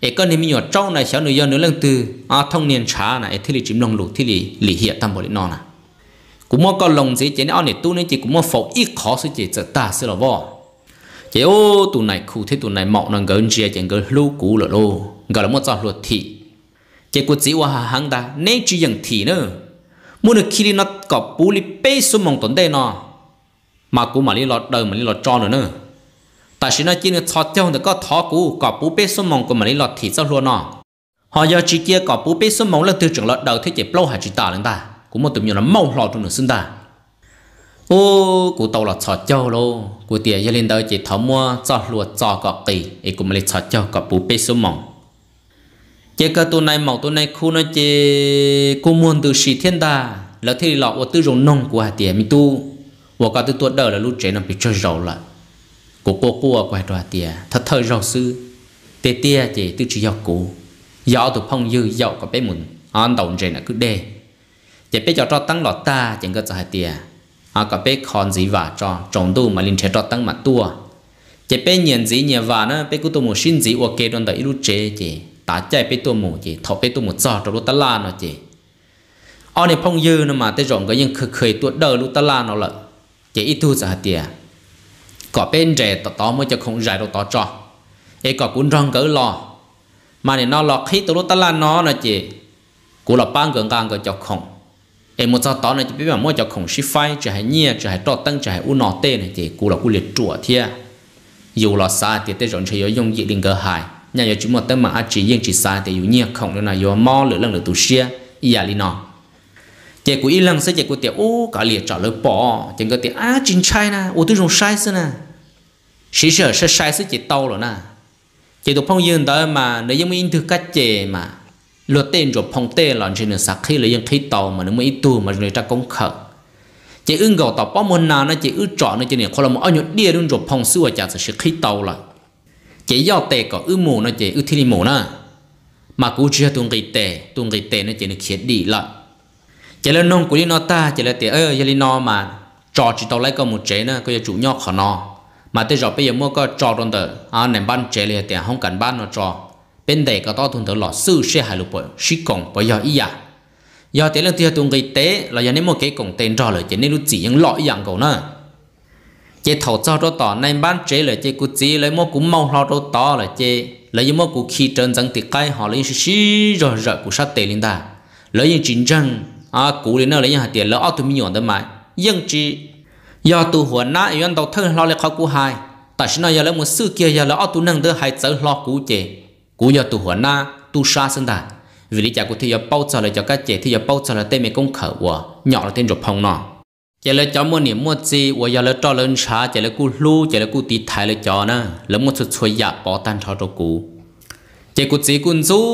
ấy con niệm nhỏ trong này cháu nửa do nửa lần tư, à thông niên trả này thì lì chìm lòng lụt thì lì lì tâm bộ bồi nó này cũng mua con lồng gì chỉ nó để tu nên chỉ cũng mua phổ ít khó sự chỉ sợ ta sẽ là vò chỉ ô tụ này khu thế tụ này mọ năng gần chia chẳng gần lú cũ là lô gần là một trò luật thị chỉ cuộc chỉ hoa hàng ta nên chỉ dừng thị nữa muốn được khi đi nó có bù li bê số mong tuần đây nó mà cũng mà đi lọt đời mà đi lọt cho nữa nữa tại sao nó chỉ được cho cho được có thọ cũ có bù bê số mong của mà đi lọt thị cho luôn nó họ do chỉ kia có bù bê số mong là từ trường lọt đầu thế chỉ lâu hay chỉ tả lên ta của một tụi nhỏ là mau lọt trong nửa sinh ta ô của tàu là sợ châu lô của tiền gia lên đời chỉ thảo mua cho lùa cho cọp kỳ ấy cũng lấy sợ châu cọp bù bê số mỏng chỉ cả tụi này mỏng tụi này khu nó chỉ cô muốn từ sĩ thiên ta là thì lọ của tư dùng nông của hà tiền mi tu của cả tư tuột đỡ là lúc trẻ nó bị chơi rầu lại của cô cô của hà đoà tiền thật thời rầu sư tê tia chỉ tư chỉ dọc cũ dạo tụi phong dư dạo cả bé mụn ăn đầu trẻ là cứ đê chỉ biết cho cho tăng lọt ta chẳng có giải tiền à có biết còn gì và cho trồng đủ mà linh chế cho tăng mà tua chỉ biết nhận gì nhận vả nó biết cũng tu một xin gì ok đoàn đời lúc chế chỉ ta chạy biết tu một chỉ thọ biết tu một giọt trong lúc ta la nó chỉ ở này phong dư nó mà tới rộng cái những khơi khơi tuột đỡ lúc ta la nó lợ chỉ ít thu cho giải tiền có bên trẻ tỏ tỏ mới cho không giải đâu tỏ cho ấy có cũng rong cỡ lò mà này nó lọt khi tụi nó ta la nó là chỉ cũng là ban gần càng cái cho không em một cho tao này chỉ biết mà mỗi cho khổng sĩ phai chỉ hay nhia chỉ hay trọ tăng chỉ hay u nọ tê này thì cú là cú liệt chùa thia dù là xa thì tê rộn chỉ dùng dị đình gờ hại nhà giờ chúng một tấm mà a chỉ riêng chỉ xa thì dù nhia khổng nữa là do mò lửa lần lửa tù xia yà li nọ chỉ cú y lần sẽ chỉ cú tiệt ô cả liệt trả lời bỏ chỉ có tiệt a chính sai na ô tôi dùng sai xưa na sĩ sở sẽ sai sẽ chỉ tao rồi na chỉ tụ phong dương tới mà nếu như mình thực cách chè mà lo tên rồi phong tê là trên đường sạc khi là dân khí tàu mà nó mới tu mà người ta công khờ chỉ ưng gầu tàu bao môn nào nó chỉ ư trọ nó chỉ này khó là một nhọn đia luôn rồi phong xưa chả sẽ khí tàu là chỉ do tệ có ư mù nó chỉ ư thi mù nó mà cú chưa tuôn kỳ tệ tuôn kỳ tệ nó chỉ được khiến đi lại chỉ là nông của nó ta chỉ là tệ ơi giờ nó mà trò chỉ tàu lấy có một chế nó có chủ nhóc khó nó mà tới giờ bây giờ mua có trò trong tờ à nền ban chế liền tiền không cần ban nó trò bên đây có to thùng thở lọ sư xe hai lục bội sĩ công bởi do ý à do thế là tiêu tùng gây tế là do nên một cái cổng tên rõ lời chỉ nên lúc chỉ những lọ dạng cầu nữa chế thầu cho đó tỏ nên bán chế lời chế cụ chỉ lấy một cũng mau lo đó tỏ là chế lấy những mua cụ khi trơn rằng thì cái họ lấy sĩ rồi rồi cụ sát tề lên ta lấy những chính răng à cụ đến nơi lấy những hạt tiền lỡ ở tụi mình nhọn đó mà nhưng chỉ do tụ หัวหน้าอย่างเราเท่าเราเลยเขากูหายแต่ฉันเอาอย่างเราหมดซื้อเกียร์อย่างเราเอาตัวนั่งเดือหายเจอหลอกกูเจ cú giờ tu hỏa na tu sa sinh ta vì lý giải của thì giờ bao giờ là cho các trẻ thì giờ bao giờ là tên mình công khở của nhỏ là tên rộp hồng nọ chỉ là cho mua niệm mua gì và giờ là cho lên sa chỉ là cú lu chỉ là cú tì thái là cho na là một chút chuối giả bỏ tan cho cho cú chỉ cú chỉ cún du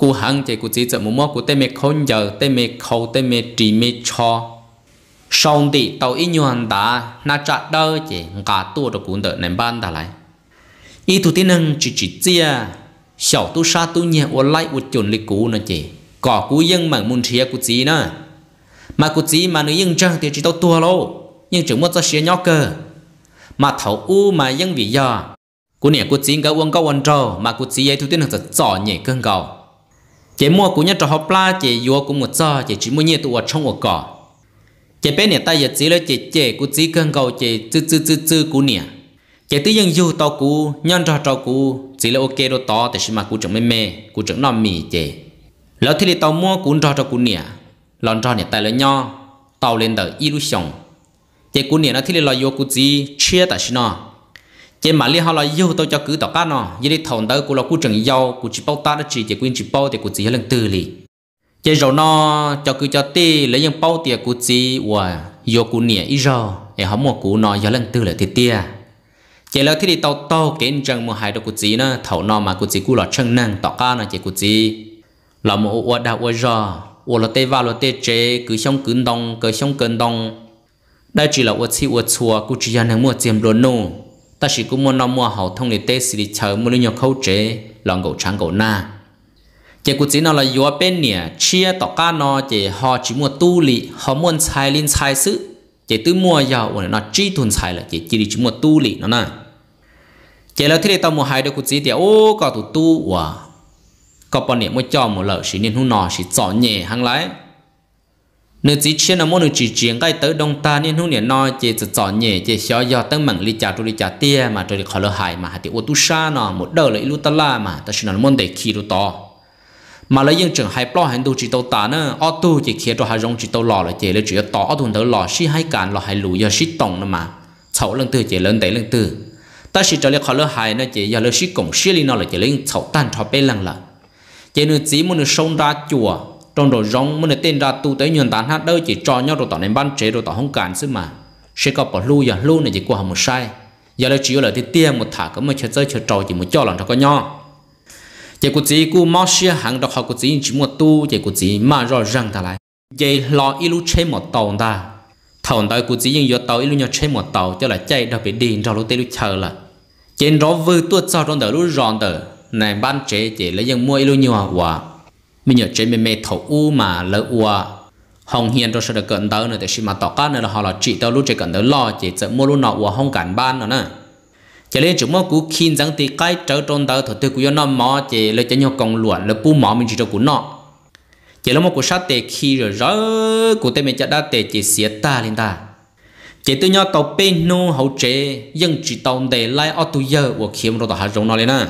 cú hàng chỉ cú chỉ cho mua mua cú tên mình không giờ tên mình khâu tên mình trì mình cho sau thì tàu in nhuận đã na chặt đâu chỉ cả tua được cuốn đợt nền ban ta lại ý thủ tiên nâng chỉ chỉ chia 小都沙都捏我来我准力古那姐，搞古英满门车古子呢，嘛古子嘛你英张就知道多喽，英只么做些鸟个，嘛头乌嘛英为呀，古捏古子个温高温州，嘛古子也土天能是早捏更高，姐么古捏着好拉姐药古么早姐只么捏都我冲我搞，姐别捏大也子了姐姐古子更高姐滋滋滋滋古捏。cái tí dân du to cú nhân trò trò cú chỉ là ok đồ to thì xin mà cú chẳng mê mê cú chẳng nòm mì chè lỡ thì tao mua cú trò trò cú nè lần trò nè tại là nho tao lên đời ít xong, chế cú nè nó thì là lo cú gì chia tại xin nó chế mà liên họ là yêu tao cho cứ tao cá nó giờ đi thòng tới cú là cú chẳng yêu cú chỉ bao ta đó chỉ chế quyên chỉ bao thì cú chỉ lần từ lì chế rồi nó cho cứ cho tê lấy những bao tiền cú chỉ và yêu cú nè ít rồi em họ mua cú nó giờ lần tư là thiệt tia chỉ là thế thì tàu tàu kiến trần mua hai đồ của chị nó thầu nó mà của chị cũng là chân năng tỏ ca nó chỉ của chị là một ô đào ô giò ô là tê vào là tê chế cứ xong cứng đông cứ xong cứng đông đây chỉ là ô chi ô chùa của chị anh mua tiền luôn nô ta chỉ cũng muốn nó mua hậu thông để tê xì chờ mua lên nhau khâu chế lòng gỗ trắng gỗ na chỉ của chị nó là yếu bên nè chia tỏ ca nó chỉ họ chỉ mua tu lì họ muốn xài linh xài sự chỉ tư mua giàu nó chi thuần xài là chỉ chỉ chỉ mua tu lì nó nè chế là thế này tao mua hai được cụ gì thì ô có tụt tu à có bọn niệm mới cho một lợ sĩ nên hú nọ sĩ chọn nhẹ hàng lái nếu chỉ chiến là muốn người chỉ chiến cái tới đông ta nên hú niệm nọ chế chỉ chọn nhẹ chế xóa do tăng mảng lý trả trụ lý trả tiền mà trụ lý khó lỡ hại mà thì ô tu sa nọ một đời là ilu ta la mà ta xin là muốn để khi lu to mà lấy những trường hay plo hành tu chỉ tàu ta nữa ô tu chỉ khi cho hai rong chỉ tàu lò là chế lấy chỉ tàu ô tu tàu lò chỉ hai cản lò hai lùi giờ chỉ tổng nữa mà xấu lần tư chỉ lớn đấy lần tư ta chỉ cho lấy khó lỡ hại nó chỉ giờ lỡ sĩ cổng sĩ li nó là chỉ lấy thấu tan cho bê lăng là chỉ nữa chỉ muốn sông ra chùa trong đồ rong muốn tên ra tu tới nhuận tán hát đâu chỉ cho nhau rồi tỏ nên ban chế rồi tỏ không cản chứ mà sẽ có bỏ lưu giờ lưu này chỉ qua một sai giờ lỡ chỉ là thì tiêm một thả cũng mà chơi chơi chơi trò chỉ một cho lòng cho có nhau chỉ của chỉ của mò xe hàng đọc học của chỉ chỉ muốn tu chỉ của chỉ mà rõ ràng ta lại chỉ lo ít lúc chế một tàu ta thầu tới của chỉ nhưng giờ tàu ít lúc nhau chế một tàu cho là chạy đâu bị điện rồi lúc tới lúc chờ là trên rõ vư tuột sao trong tờ lúc ròn tờ này ban chế chỉ lấy dân mua ilu nhiều hòa mình nhớ chế mình mê thầu u mà lỡ ua hồng hiền rồi sẽ được cận tới nữa thì xí mà tỏ cá nữa là họ là chỉ tao lúc chế cận tới lo chỉ sợ mua lúc nọ ua không cản ban nữa nè chỉ lên chúng mua cú kinh rằng thì cái trở trong tớ thật tư cú nó mò chỉ lấy cho nhau công luận lấy bu mò mình chỉ cho cú nọ chỉ lấy một cú sát tệ khi rồi rỡ cú tên mình chả đã tệ chỉ xía ta lên ta chỉ tôi nhớ tàu bên nu hậu chế nhưng chỉ tàu để lại ở tôi giờ của kiếm rồi tàu hạt giống nó lên à?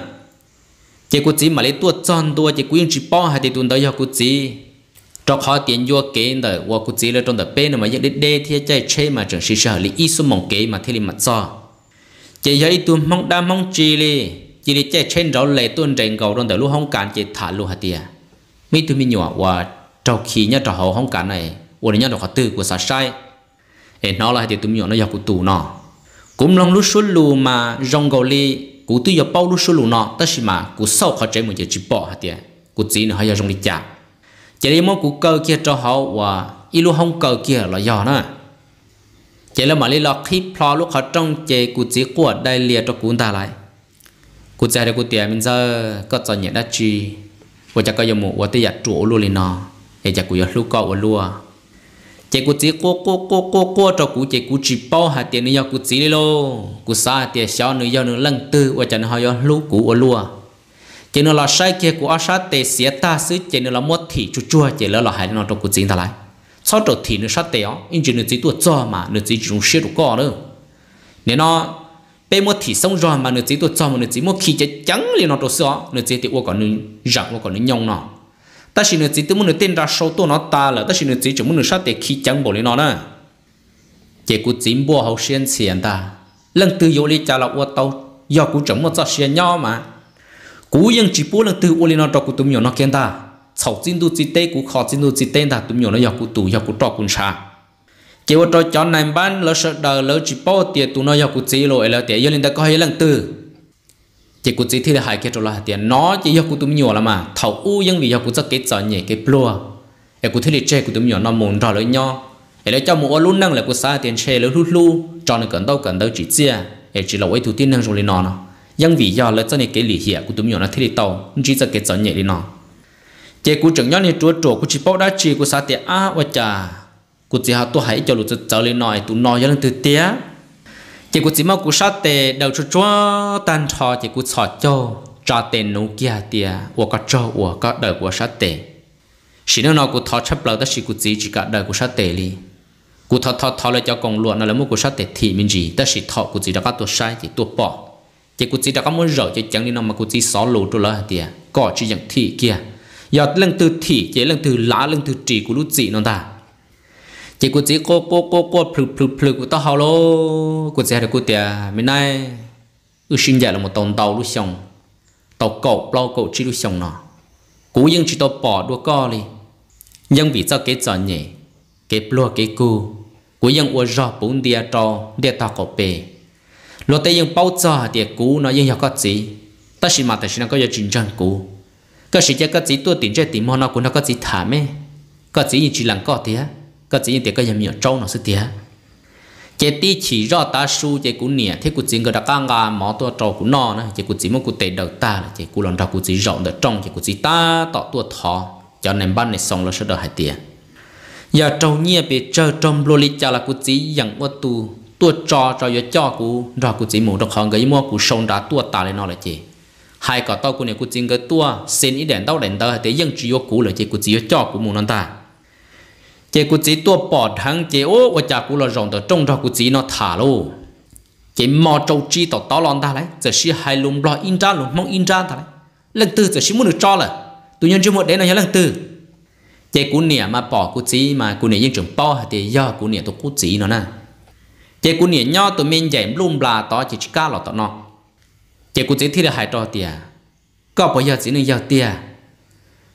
chỉ cô chỉ mà lấy tua tròn tua chỉ quyên chỉ bỏ hai tiền tuần đấy cô chỉ trong họ tiền vua kế đời và cô chỉ là trong đời bên mà những đến đê thì chạy chế mà chẳng xí sở lý ít số mong kế mà thế liền mặt so chỉ thấy tôi mong đa mong chi li chỉ để chạy trên rõ lệ tuần rèn cầu trong đời lúc không cản chỉ thả luôn hạt tiền mấy tôi mình nhỏ và trong khi nhớ trò hậu không cản này và nhớ được khó từ của xã sai nó là thì tụi nhỏ nó giờ cụ tù nó cũng lòng lúc số lù mà rong gò li cụ tôi giờ bao lúc số lù nó tất nhiên mà cụ sau khó chế mình chỉ bỏ hạt tiền cụ chỉ nó hay giờ rong đi chả chỉ đi mong cụ cơ kia cho họ và ít lúc không cơ kia là giờ nữa chỉ là mà lý lo khi plo lúc họ trong chế cụ chỉ của đại liệt cho cụ ta lại cụ chỉ được cụ tiền mình giờ có cho nhẹ đã chi và chắc có dùng một và tôi giặt trụ luôn liền nó để chắc cụ giờ lúc có và luôn chị cụ chỉ cô cô cô cô cô cho cụ chị cụ chỉ bảo hạt tiền nữa cụ chỉ đi lô cụ xa tiền xóa nữa do nữa lần tư và chẳng họ do lũ cụ ở lúa chị nữa là sai kia cụ ở sát tề xía ta xứ chị nữa là mất thị chua chua chị nữa là hại nó cho cụ chỉ ta lại sau đó thì nữa sát tề ó nhưng chị nữa chỉ tuột cho mà nữa chỉ dùng xe đủ cỏ nữa nên nó bé mất thị xong rồi mà nữa chỉ tuột cho mà nữa chỉ mất khi chị trắng liền nó cho xóa nữa chỉ thì ô còn nữa rạc ô còn nữa nhông nọ ta chỉ nói chỉ tôi muốn nói tên ra sâu tôi nó ta là ta chỉ nói chỉ chỉ muốn nói sát để khi chẳng bộ lấy nó nè chỉ cú chỉ bùa hậu xuyên xiên ta lần từ yếu lý cha là uất tàu do cú chấm một sát xuyên nhau mà cú chỉ bùa lần từ uất lý nó cho cú tụm nhau nó kiến ta sau chính tu chỉ tê cú khó chính tu chỉ tên ta tụm nhau nó do cú tụ do cú cho cú sa chỉ uất cho chọn này ban lỡ sợ đời lỡ chỉ bùa tiền tụm nó do cú chỉ rồi lỡ tiền yếu lý ta có hai lần từ chỉ cụ chỉ thì là hai cái chỗ là tiền nó chỉ do cụ tụm nhỏ là mà thầu u nhưng vì do cụ rất cái sợ nhỉ cái plua cái cụ thấy là chơi cụ tụm nhỏ nó muốn rõ lối nhau cái lấy cho một luôn năng là cụ xa tiền chơi lối lút lu cho nó cần đâu cần đâu chỉ chia cái chỉ là quay thủ tiền năng rồi nó nó nhưng vì do lấy cho này cái lì hiệp cụ tụm nhỏ nó thấy là tàu chỉ rất cái sợ nhỉ lên nó chỉ cụ trưởng nhau này chúa chúa cụ chỉ bảo đã chỉ cụ xa tiền á và chà cụ chỉ học tu hãy cho lụt trở lên nói tụi nói cho nên từ tiếng chỉ có chỉ mau cú sát tệ đầu cho cho tan trò chỉ có sọ cho cho tên nô kia tiề của có cho của có đời của sát tệ chỉ nếu nó cú thọ chấp lâu đó chỉ có chỉ chỉ cả đời của sát tệ đi cú thọ thọ thọ lại cho con luận nó là một cú sát tệ thì mình gì đó chỉ thọ cú chỉ đã có ตัว sai sai chỉ cú chỉ đã có muốn rỡ chỉ chẳng nên nó mà cú chỉ xó lù tôi là tiề có chỉ chẳng thì kia giờ lần từ thì chỉ lần từ lá lần từ chỉ của lúc gì nó ta chỉ cô chỉ cô cô cô cô phừ phừ phừ của tao hào lo cô sẽ hay cô tiệt mình này, ư sinh ra là một tàu tàu lúc xong tàu cầu bao cầu chỉ lúc xong nọ cú nhưng chỉ tàu bỏ đua co đi dân vì sao cái trò nhỉ cái lúa cái cu cú nhưng uo rọ bốn địa trò địa ta có bề lúa tây nhưng bao giờ địa cú nó nhưng học có gì ta xin mà ta xin nó có giờ chính trang cú cái sự chắc cái gì tôi tiền chơi tiền mò nó cũng nó có gì thả mê có gì chỉ làm có thế ก็จะยังเตียก็ยังมีเจ้าหนังสือเตียเจตีฉีรอดตาสูเจกูเนี่ยที่กูจิงก็ดักงานหมอตัวเจ้ากูนอนะเจกูจิงมันกูเตะเดาตาเจกูหลังจากกูจีรอดเดาจ้องเจกูจีตาต่อตัวทอจนในบ้านในซองเราเสด็จหายเตียอย่าเจ้าเนี่ยไปเจอจอมโลลิจาละกูจีอย่างว่าตูตัวจอจอยจ่อกูรอกูจีหมูดอกของเกยมัวกูชงดาตัวตาเลยนอเลยเจ hai cỏ tao của này của chính cái tua xin ý đèn tao đèn tao thì dân chỉ yêu cũ là chỉ của chỉ yêu cho của mù non ta chế cụ chỉ tua bỏ thằng chế ô và chả cụ là rộng tờ trong cho cụ chỉ nó thả lô chế mò châu chi tỏ tỏ lon ta lấy giờ xí hai lùm lo in ra lùm mong in ra ta lấy lần tư giờ xí muốn được cho là tụi nhân chưa một đến nó nhớ lần tư chế cụ nè mà bỏ cụ chỉ mà cụ nè yên trường bỏ thì do cụ nè tụi cụ chỉ nó nè chế cụ nè nhau tụi mình dạy lùm là tỏ chỉ chỉ cá lọ tỏ nó chế cụ chỉ thi là hai trò tiền có bao giờ chỉ nên giờ tiền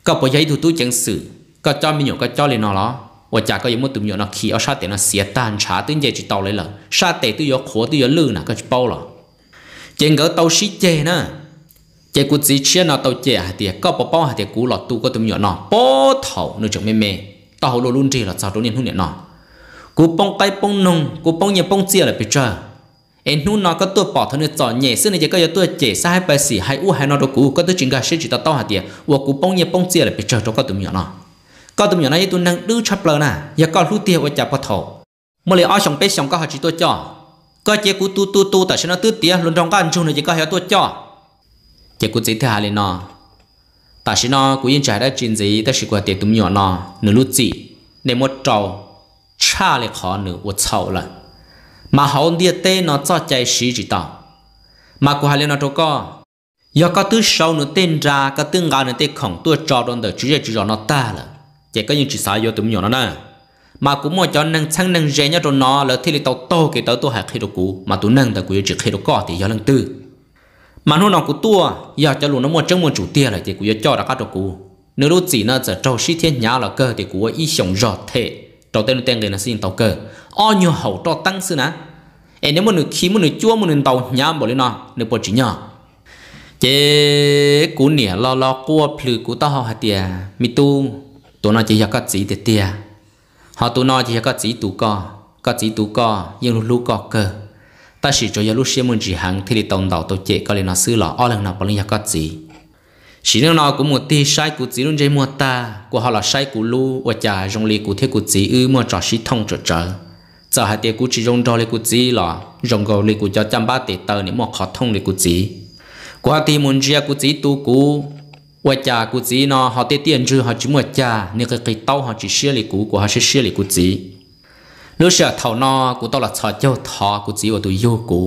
có bao giờ tụi tôi chẳng xử có cho mình nhổ có cho liền nó đó 我家个有么都没有那气，我啥点那鞋单查等下就到来了，啥点都要火都要热那个就包了。见个到时节呢，结果只吃那到节还点，搞不包还点古老都个都没有那包头那种妹妹，到后路轮着了，早多年多年那，古帮该帮弄，古帮也帮接了别着。em nu nó có tôi bỏ thân được giỏi nhẹ xưa này chỉ có giờ tôi chỉ sai bài sĩ hay u hay nó đồ cũ có tôi chỉnh cả sẽ chỉ tao tao hạt tiền cú bông nhẹ bông chia là bị chờ cho các tụi nhỏ nó có tụi nhỏ này tụi năng đưa chấp lờ nà giờ có lúc tiêu ở chả bắt thầu lấy ở trong bếp xong có họ chỉ tôi cho có chế cú tu tu tu tại sao nó tứ tía luôn trong các chung này chỉ có hiểu tôi cho chế cú chỉ thế hà nó tại sao nó cú yên trái đã chuyện gì ta chỉ có tiền tụi nhỏ nó nửa lúc gì để một trâu cha lại khó nửa một sầu là mà hậu địa tê nó cho chạy sĩ chỉ tao mà cú hà nó đâu có giờ có tứ sâu nửa tên ra có tứ ngà nửa tên khổng tôi cho đón đời chú giải chú nó ta là chỉ có những chỉ sai vô tụi nhỏ nó nè mà cũng mà cho năng sang năng rẻ nhất rồi nó là thì tao to cái tao tôi hạt khi đồ cũ mà tụi năng ta cũng chỉ khi đồ cỏ thì do lần tư mà nó nó của tua giờ cho luôn nó mua trong mua chủ tiền là thì cũng cho ra các đồ cũ nếu lúc gì nó giờ trâu sĩ thiên nhá là cơ thì cũng ý sống rõ thể trâu tên tên người là xin tàu cơ o nhiều hậu cho tăng sư nè em nếu mà nửa khí mà nửa chua mà nửa tàu nhá bỏ lên nó nếu bỏ chỉ nhỏ chế cú nỉa lo lo cua phừ cú tao hạt tiền mi tu tụi nó chỉ là có chỉ tiệt tia họ tụi nó chỉ là có chỉ tụ co có chỉ tụ co nhưng lúc lúc co cơ ta chỉ cho lúc xem mình chỉ hàng thì đi tông đầu tôi chạy có lẽ nó xứ lọ ở lần nào có lẽ có chỉ chỉ nếu nó cũng một tí sai của chỉ luôn chơi mua ta của họ là sai của lu và cha dùng li của thế của chỉ ư mua trò sĩ thông trở trở giờ hai tiệc của chỉ rong đo li của chỉ là dùng gò li của cho trăm ba tiệt tờ nếu mà khó thông li của chỉ của thì mình chỉ chơi của chỉ tu cũ ว่าจากูจีนอเขาเตี้ยนจือเขาจุมวจาเนี่ยก็คือเต้าเขาจีเชื่อเลยกูกูเขาเชื่อเลยกูจีลูกเสือเท่านอกูต้องหลักชอเจ้าทอกูจีว่าตัวยูกู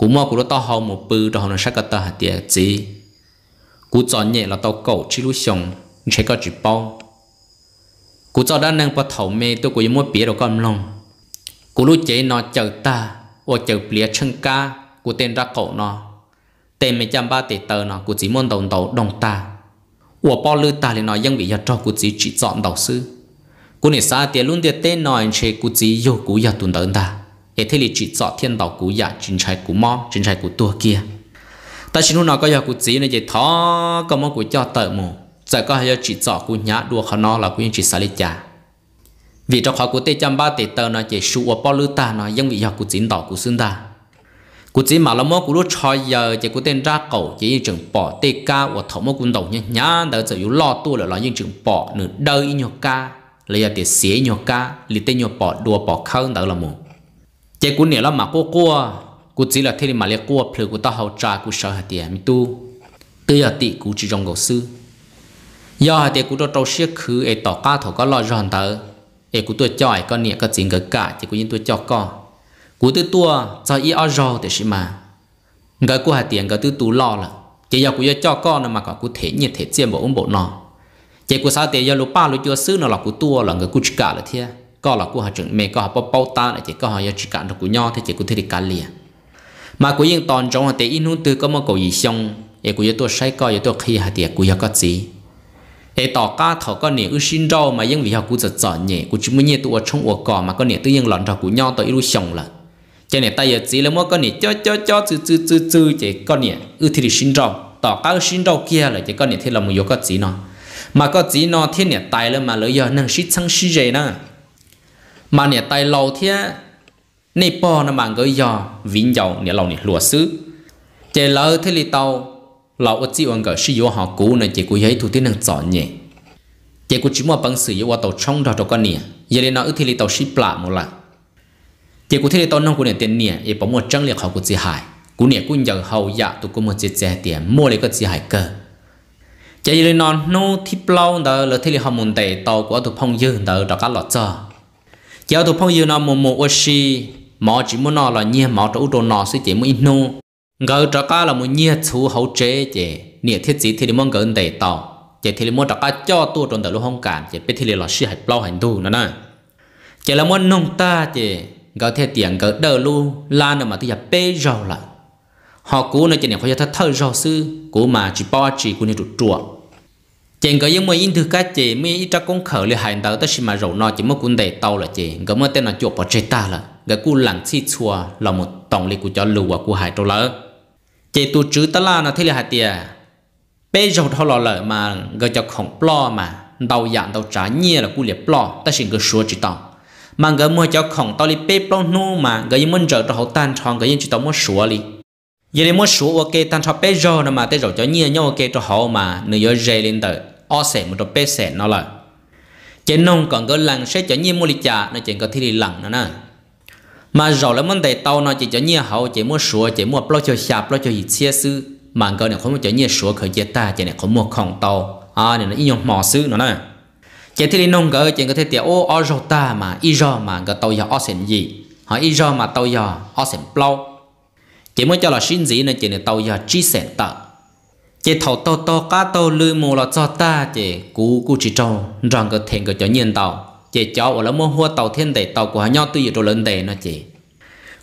กูมอกูต้องเขาหมดปืนต้องเขาหนักกระตาเตี้ยจีกูจอนเนี่ยเราต้องเก่าชิลุชงใช้ก็จีป้องกูจอด้านนึงปะเท่าเมตัวกูยังมั่วเปียเราก็มลงกูรู้ใจนอเจอตาว่าเจอเปลี่ยนเชิงกากูเต้นรักเก่านอ tên mình chăm ba tề tờ nó cũng chỉ muốn đồng đầu đồng ta của bao lư ta thì nói dân vị giờ cho cũng chỉ chỉ chọn đầu sư cũng nè xa tiền luôn tiền tên nói chế cũng chỉ yêu của giờ tuần tới ta để thế thì chỉ chọn thiên đầu của giờ chính trái của mò chính trái của tua kia ta chỉ luôn nào có giờ cũng chỉ này chỉ thó có món của cho tờ mù giờ có giờ chỉ chọn của nhã đua khả nó là cũng chỉ xả lịch trả vì cho khó của tên chăm ba tề tờ nó chỉ sụ ở bao lư ta nó dân vị giờ của chính đầu của xương ta cú chỉ mà lắm cú lúc cho giờ chỉ cú tên ra cầu chỉ yên trường bỏ tê ca và thấu mốc quân đầu nhá nhá đỡ giờ yếu lo tu là lo yên trường bỏ nửa đời nhau ca lấy giờ tiền xé nhau ca lấy tên nhau bỏ đùa bỏ khâu đỡ là mù chỉ cú nè là mà cô cô cú chỉ là thế mà lấy cô phải cú ta hậu trà cú sợ hạt tiền mi tu tự giờ tị cú chỉ trong cầu sư giờ hạt tiền cú cho trâu xiết khứ ấy tỏ ca thổ có lo giòn đỡ ấy cú tôi cho con nè có chính cái cả chỉ cú yên tôi cho con cú tư tua cho y áo rò để xí mà người cú hà tiền người tư tù lo là chỉ giờ cú giờ cho con mà còn cú thể nhiệt thể chiêm bộ ông bộ nọ chỉ cú sao tiền giờ lúc ba lúc chưa xứ nó là cú tua là người cú chỉ cả là thế có là cú hà trưởng mẹ có hà bao bao ta là chỉ có hà giờ chỉ cả được cú nhau thì chỉ cú thế thì cả liền mà cú yên toàn trong hà tiền in hôn tư có một cầu gì xong ấy cú giờ tôi sai coi giờ tôi khi hà tiền cú giờ có gì ấy tỏ cá thọ có nể ư rau mà yên vì hà cú giật giỏi nhẹ cú chỉ muốn nhẹ tụ ở trong ổ cỏ mà có nể tự nhiên lòn trò cú nhau tới yêu xong là cho nên bây giờ chỉ là mỗi con này cho cho cho chữ chữ chữ chữ chỉ con này ưu thì sinh rau tỏ các sinh rau kia là chỉ con này thì là một yếu có chỉ nó mà có chỉ nó thì này tài là mà lợi giờ năng sĩ sang sĩ gì nữa mà này tài lâu thì này bỏ nó mà người giờ vĩnh dầu này lâu này lúa xứ chỉ lỡ thế thì tàu lâu ở chỉ ông cái sĩ yếu họ cũ này chỉ cũ giấy thủ tiên năng chọn nhỉ chỉ cũ chỉ mua bằng sử dụng vào tàu trong đó cho con này giờ này nó ưu thì tàu sĩ plạ một lần thì cụ thể là tao nông cụ này tiền nè ý bảo một trăng liệt họ cụ chỉ hải, cụ này cũng nhận hậu dạ tụ cụ một chỉ trẻ tiền mua lấy cái chỉ hải cơ chỉ là non nô thì bao đó là thế là họ muốn để tàu của tụ phong dư đó đó cả lọt cho chỉ tụ phong dư nó một một oxy mỏ chỉ muốn nó là nhia mỏ trâu đồ nó suy chỉ muốn in nô gỡ đó cả là một nhia chú hậu chế chỉ nè thiết chỉ thì muốn gần để tàu chỉ thì muốn đó cả cho tụ trong đó luôn không cản chỉ biết thì là sĩ hải bao hành tu nữa nè chỉ là muốn nông ta chỉ có theo tiền có đờ lu là nó mà tôi bê rau lại họ cú nó chỉ niệm phải cho thơ rau sư cú mà chỉ bỏ chỉ cú niệm trụ trụ chỉ có những người in thứ cá chỉ mấy ít trong công khởi là hành tàu tới mà rau nó chỉ mất cún đầy tàu là chỉ có mấy tên là chuột bỏ chế ta là cái cú lặn xịt xua là một tổng lý của cho lù và cú hại trâu lỡ chỉ tu chữ ta là nó thấy là hạt tiền bây giờ thao lò mà gọi cho khổng plo mà đầu dạng đầu trái nhia là cú liệt plo ta xin cứ số chỉ tao mà người mua cho khổng tao li bê bông nu mà người như muốn trở cho hậu tan tròn người như chỉ tao muốn sủa li giờ đến muốn sủa ok tan tròn bê rô nó mà tới rồi cho nhiều nhau ok cho hậu mà nửa giờ dây lên tới o sẻ một chỗ bê sẻ nó là trên nông còn gỡ lằng sẽ cho nhiều mua li trà nó chỉ có thi li lằng nữa nè mà rồi là vấn đề tàu nó chỉ cho nhiều hậu chỉ muốn sủa chỉ muốn plong cho sạp plong cho gì xe sư mà người này không muốn cho nhiều sủa khởi chế ta chỉ này không muốn khổng tàu, à này nó ít nhau mỏ sư nó nè chế thì nông cái chuyện có thể tiệt ô ở rồi ta mà y do mà cái tàu giờ ở xem gì họ y do mà tàu giờ ở xem plau chế mới cho là xin gì nên chế này tàu giờ chi xem tờ chế thầu tàu tàu cá tàu lư mù là cho ta chế cú cú chỉ trâu rằng cái thèn cái cho nhiên tàu chế cho ở là mua hoa tàu thiên đệ tàu của họ nhau tuy rồi lớn đề nó chế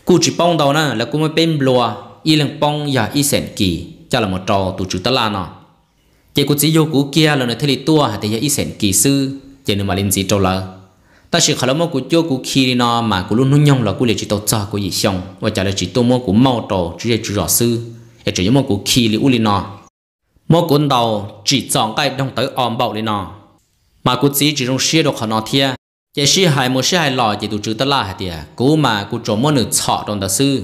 cú chỉ bông tàu nè là cú mới bên lùa y lần bông giờ y xem kỳ cho là một trò tụ chữ ta là nó chị cũng chỉ vô cũ kia là nơi thế li tua hả thì ý sen kỳ sư chị nên mà lên gì trâu lờ ta chỉ khởi mô của chỗ của khi nó mà của luôn nuôi nhông là của lệ chỉ tàu cho của gì xong và trả lời chỉ tô mô của mau tổ chỉ để chủ rõ sư để chỉ mô của khi li uli nó mô của đầu chỉ chọn cái đông tới om bạo li nó mà của chỉ chỉ trong xe đồ khả nó thia chỉ xe hai mô xe hai lò chỉ tụ chữ tất là hả tiệt cú mà cú chỗ mô nửa chọ đồng tờ sư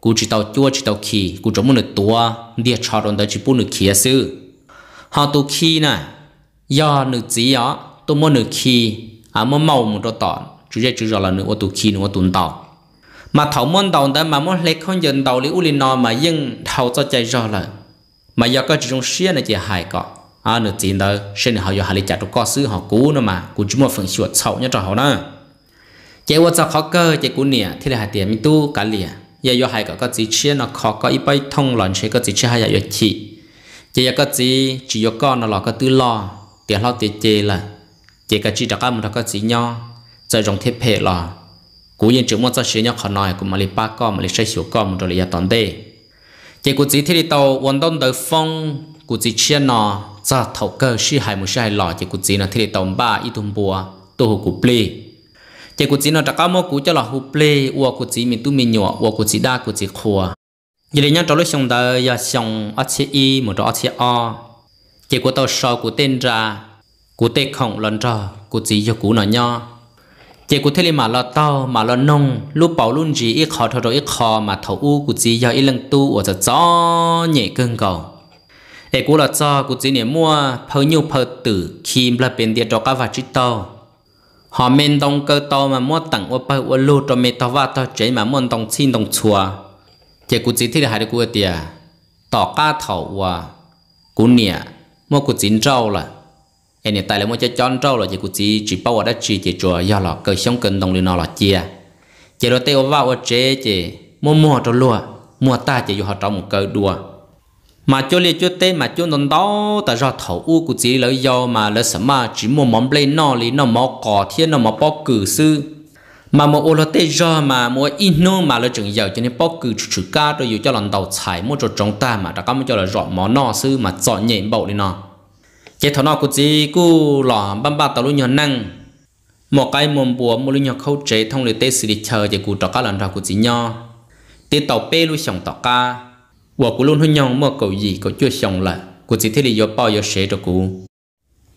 cú chỉ tàu chua chỉ tàu khi cú chỗ mô nửa tua địa chọ đồng tờ chỉ bu nửa kia sư họ tu khi nè do nữ chỉ đó tôi muốn nữ khi à muốn màu một đôi tọn chủ yếu chủ là nữ ô tu khi nữ ô tuấn tàu mà thấu muốn đầu đó mà muốn lấy con dân đầu lấy uli nọ mà nhưng thấu cho chạy rõ là mà do cái chuyện xuyên là chỉ hại cọ à nữ chỉ đó xin họ do họ lấy chặt có sư họ cú nữa mà cú chúng một phần chuột sậu nhá cho họ đó chỉ ô cho khó cơ chỉ cú nè thì là hại tiền mình tu cả liền giờ do hại cọ có chỉ chia nó khó có ít bay thông loạn sẽ có chỉ chia hai giờ chỉ chỉ có gì chỉ có con là có tư lo tiền lo tiền chê là chỉ có chỉ đặc âm nó có gì nhau giờ trong thiết hệ là cú yên chữ một cho xí nhau khó nói cũng mà li ba con mà li sáu xíu con rồi li toàn đề chỉ có chỉ thì đi tàu vận động đời phong cú chỉ chia nó giờ thầu cơ sư hai một sư hai lò chỉ có chỉ là thì đi tàu ba ít thùng bùa tu cú ple chỉ cú chỉ nó đặc âm cú cho là hụp ple uo cú chỉ mình tu mình nhỏ uo cú chỉ đa có chỉ khua giờ đây nhá trò lúc à, xong đó giờ xong ở chế y một trong ở chế o chỉ của tao sau của tên ra của tên khổng lần trò của chỉ cho của nó nhau chỉ của thế mà lo tao mà lo nông lúc bảo luôn gì ít khó thôi rồi ít khó mà thầu u của chỉ giờ ít lần tu ở chỗ gió nhẹ cơn cầu để của là cho của chỉ niệm mua phơi nhiều phơi tử khi là bên địa trò cá vật chít tao họ men đông cơ tao mà mua tặng ô bao ô lô cho mẹ tao và tao chế mà muốn đông xin đông chùa chỉ cú chỉ thế hại được đứa cú tiệt tỏ cá thầu và cú nia, mua cú chín trâu là anh này tại là mua cho chọn trâu là chỉ cú chỉ chỉ bao đã chỉ chỉ cho do là cơ sống cần đồng liền nó là chia chỉ rồi tiêu vào ở chế chỉ mua mua cho lúa mua ta chỉ dùng họ trong một cơ đua mà cho liệt cho tên mà cho đồng đó ta ra thầu u cú chỉ lấy do mà lấy sớm mà chỉ mua món play nó lý nó mò cỏ thiên nó mò bó cử sư mà một ô lô tê do mà một ino mà là chừng giàu cho nên bóc cứ chữ cá rồi dù cho lần đầu xài một chỗ chúng ta mà đã có một cho là rọ mỏ nọ sư mà chọn nhẹ bầu đi nó chế thọ nọ của gì cô lò băm ba tàu luôn nhỏ năng một cái mồm bùa một lúc nhỏ khâu chế thông lệ tê xử lý chờ chế cụ trọ cá lần đầu của gì nho tê tàu pê luôn sống tàu ca và cụ luôn hơi nhong một cầu gì cậu chưa sống lại cụ chỉ thấy thì do bao giờ sẽ cho cụ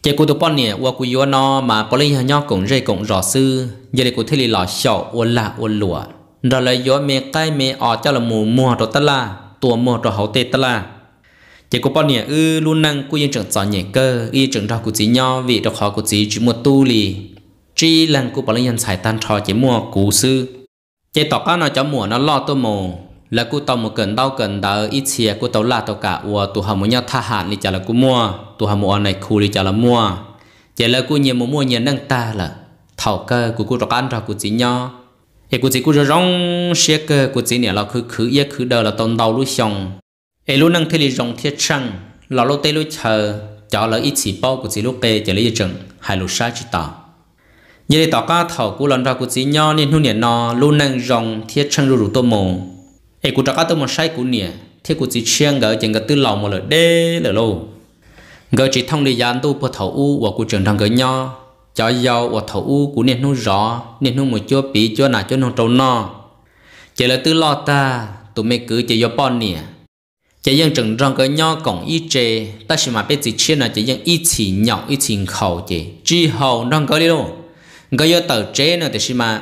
chế cụ tụ bọn nè và cụ yếu nó mà bỏ lên nhau cũng rơi cũng rõ sư giờ để cụ thấy lò sầu ôn là ôn lụa rồi lại yếu mẹ cái mẹ ở cho là mù mùa rồi tất là tua mùa rồi hậu tê tất là chế cụ bọn nè ư luôn năng cụ yên trưởng giỏi nhẹ cơ y trưởng đó cụ chỉ nhau vì đó khó cụ chỉ chỉ một tu lì chỉ lần cụ bỏ lên nhân xài tan trò chế mùa cụ sư chế tỏ cá nó cho mùa nó lo tôi mù là cô tàu một cần đau cần đã ít chia cô tàu là tàu cả và tụ hầm một nhau tha hạn đi trả là cô mua tụ hầm một này khu đi trả là mua chỉ là cô nhiều mua nhiều nâng ta là thảo cơ của cô đọc ăn ra của chị nhau thì cô chị cô rồi rong xe cơ của chị nè, là cứ cứ yết cứ đờ là tông đầu lúc xong ấy lúc nâng thế là rong thiết chăng, là lúc tây lúc chờ chờ là ít chỉ bao của chị lúc kê chỉ lấy chừng hai lúc sai chỉ tao như là tao cá thảo của lần ra của chị nhau nên hôm nay nó lúc nâng rong thiết chăng rủ rủ tô mồ ai cũng trả tôi một sai cũng nè thế cũng chỉ chiang gỡ chừng gỡ tư lòng một lần đê là lô, gỡ chỉ thông đi dán tu bờ thầu u và cũng trưởng thằng gỡ nho cho giàu và thầu u cũng nên nuôi rõ nên nuôi một chỗ bị chỗ nào chỗ nông trâu no chỉ là tư lo ta tụi mày cứ chỉ do bọn nè chỉ riêng trưởng thằng gỡ nho còn ít chế, ta chỉ mà biết chỉ chiang là chỉ riêng ít chỉ nhọc ít chỉ khẩu chế, chỉ hậu thằng gỡ đi đâu gỡ do tờ chế nữa thì mà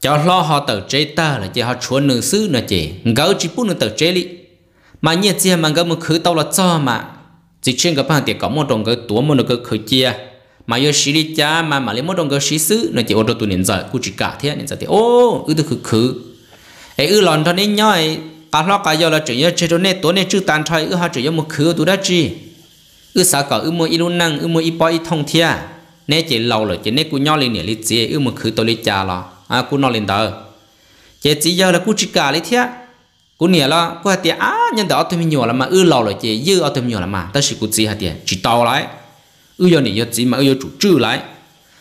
cho lo họ tờ chế ta là chỉ họ chuẩn nữ sư nữa chị gấu chỉ bút nữ tờ chế li mà nhiệt chi mà gấu một khứ tao là cho mà chỉ trên cái bàn tiệc có một đồng cái túa một cái khứ chia mà yêu xí đi cha mà mà lấy một đồng cái xí sư nữa chị ô tô tụi nên giờ cũng chỉ cả thế à, nên giờ thì ô ư tôi khứ khứ ấy ư lòn thôi nên nhoi cả lo cái giờ là chỉ nhớ chế cho nên tối nên chưa tan thay ư họ chỉ nhớ một khứ tụi đó chi ư sao cả ư mua ít luôn năng ư mua ít bao ít thông thia nên chị lâu rồi chị nên cũng nhoi liền liền liền chị ư một khứ tôi liền cha lo à cú nó lên đó, chế chỉ giờ là cú chỉ cả lý thế cú nhẹ là cú hạt tiền á nhân đó tôi mình nhỏ là mà ư lò rồi chế dư ở tôi mình nhỏ là mà ta chỉ cú chỉ hạt tiền chỉ to lại ư giờ này giờ chỉ mà ư giờ chủ trừ lại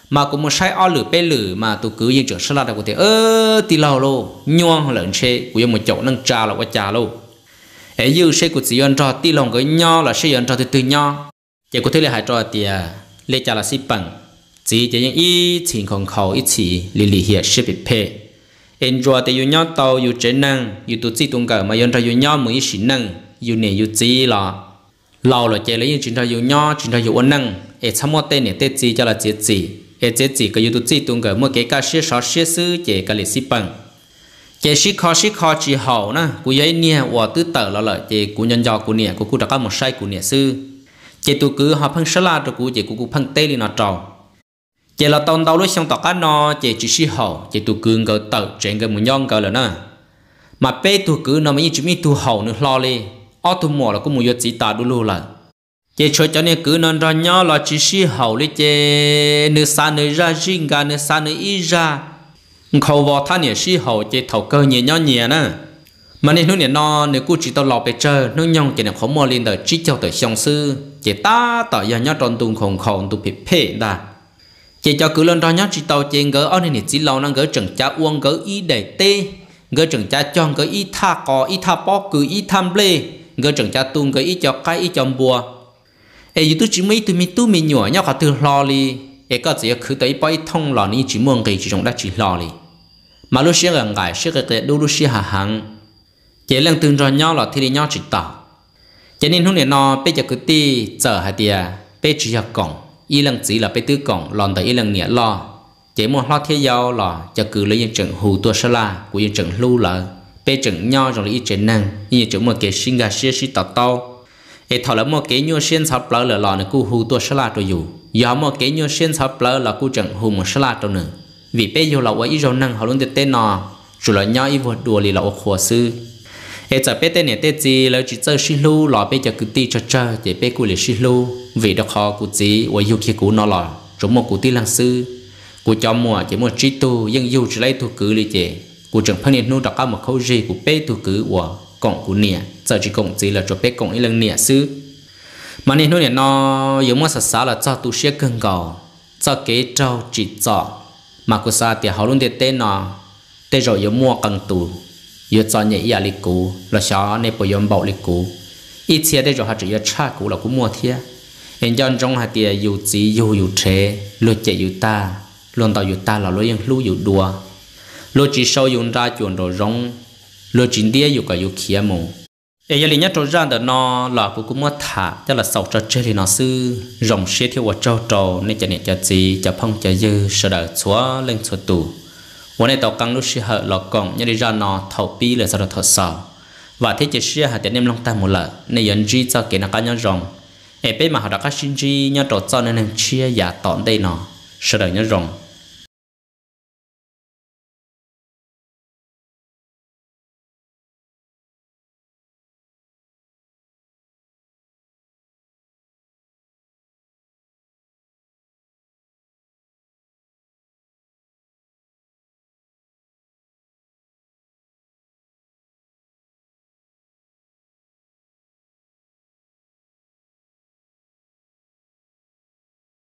mà cũng một sai o lử bê lử mà tôi cứ yên trưởng sơ la của thế ơ tì lò lô nhoang lợn xe của một chỗ nâng trà là quá trà lô ấy dư xe cú chỉ yên trò tì lòng cái nho là xe yên trò từ từ nho chế có thế là hai trò tiền lê trà là xí bằng chỉ chỉ những ý chính không khẩu ý chỉ lì lì hiện sẽ bị phê em rồi thì yêu nhau tàu yêu chế năng yêu tụ chỉ tung cờ mà yêu ra yêu nhau mới ý sinh năng yêu này yêu chỉ là lâu rồi chơi lấy những chuyện ra yêu nhau chuyện ra yêu ôn năng em tham mô tên này tên chỉ cho là chế chỉ em chế chỉ cái yêu tụ chỉ tung cờ mà cái cả sẽ sáu sẽ sư chế cái lịch sử bằng chế sĩ khó sĩ khó chỉ hậu na cú giấy nia và tư tờ là lợi chế cú nhân do cú nia cú cú đã có một sai cú nia sư chế tụ cứ họ phăng sá la cho cú chế cú cú phăng tê đi nọ trầu chỉ là tông tàu lúc xong tọt cá no chỉ chỉ xí hậu chỉ tụ cường gờ tờ trên gờ muốn nhon gờ là nè mà bé tụ cứ nó mới chỉ mi tụ hậu nữa lo li ở tụ mỏ là cũng muốn chỉ ta đủ luôn là chỉ cho cho nên cứ non ra nhỏ là chỉ xí hậu li chỉ nửa xa nửa ra riêng cái nửa xa nửa y ra khâu vào thanh nè xí hậu chỉ thầu cơ nhẹ nhỏ nhẹ à nè mà nên lúc nè nó nếu cứ chỉ tao lọp để chơi nó nhon chỉ nè không mua lên đời chỉ cho tới xong sư chỉ ta tao nhà nhỏ tròn tung không khổng tụ phê phê đà chỉ cho cứ lên đó nhá chỉ tàu chỉ gỡ anh nên chỉ lâu năng gỡ chừng cha uông gỡ y để tê gỡ chừng cha chọn gỡ y tha cò y tha bó cứ y tham lê gỡ chừng cha tung gỡ y cho cái y cho bùa ấy dù tôi chỉ mấy tôi mi tôi mi nhỏ nhau cả từ lo li ấy có chỉ cứ tới bay thông lò ni chỉ muốn cái chỉ chúng đã chỉ lo li mà lúc xưa gần ngày xưa cái đôi lúc xưa hà hàng chỉ lần từng rồi nhau là thì nhau chỉ tỏ cho nên hôm nay nó bây giờ cứ ti chờ hai tia bây giờ còn y lần chỉ là bé tư cổng lòn tới y lần nghĩa lo chế một lo thế giao lo cho cứ lấy những trận hù tua sơ la của những trận lưu lợ bé trận nho rồi lấy trận năng như trận một cái sinh ra xia xí tọt tao ê thọ là một cái nhua xuyên sập lỡ là lò nó cú hù tua sơ la rồi dù do một cái nhua xuyên sập lỡ là cú trận hù một sơ la rồi nữa vì bé yêu là ở ít rồi năng họ luôn tên nó rồi là nho ít vừa đùa lì là khổ sư hệ giờ bé tên này tên gì là chỉ chơi xí lu lò bé giờ cứ ti cho chơi để bé cú lấy xí lu vì đó khó cú gì và yêu kia cú nó lò chúng một cú ti lăng sư cú cho mua chỉ mua trí tu nhưng yêu chỉ lấy thu cứ lì chị cú chẳng phân hiện nu đặc cao một khâu gì cú bé thu cứ của cộng cú nè giờ chỉ cộng gì là cho bé cộng ý lần nè sư mà nên nu nè nó giống mua sạch sá là cho tu sĩ cưng gò cho kế trâu chỉ cho mà cú sao thì họ luôn để tên nó tên rồi giống mua cần tu yo cho nhẹ ya li cũ là sao nè bồi yom bảo li cũ ít xe đây rồi họ chỉ yo cha cũ là cũng mua thiệt em chọn trong hạt tiền yêu chỉ yêu yêu chế lo chạy yêu ta luôn tao yêu ta là lo yên lu yêu đùa lo chỉ sau yêu ra chuyện rồi rong lo chỉ đĩa yêu cả yêu kia mù em giờ liền nhắc cho ra đó nó là cũng cũng mất thả tức là sau cho chơi thì nó sư rong xe theo và trâu trâu nên cho nên cho gì cho phong cho dư sợ đợi chúa lên chúa tù วันนี้ตอกังลุชิเหอหลอกกองยันดีจานอเท่าปีเลยสระทศว่าที่จะเชื่อหาแต่เนี่ยลงตามหมดละในยันจีจะเกิดนักการยันรองเอเป้มาหาดักชินจียันตัวจอนั่นเชื่ออย่าตอนได้นอเสด็จยันรอง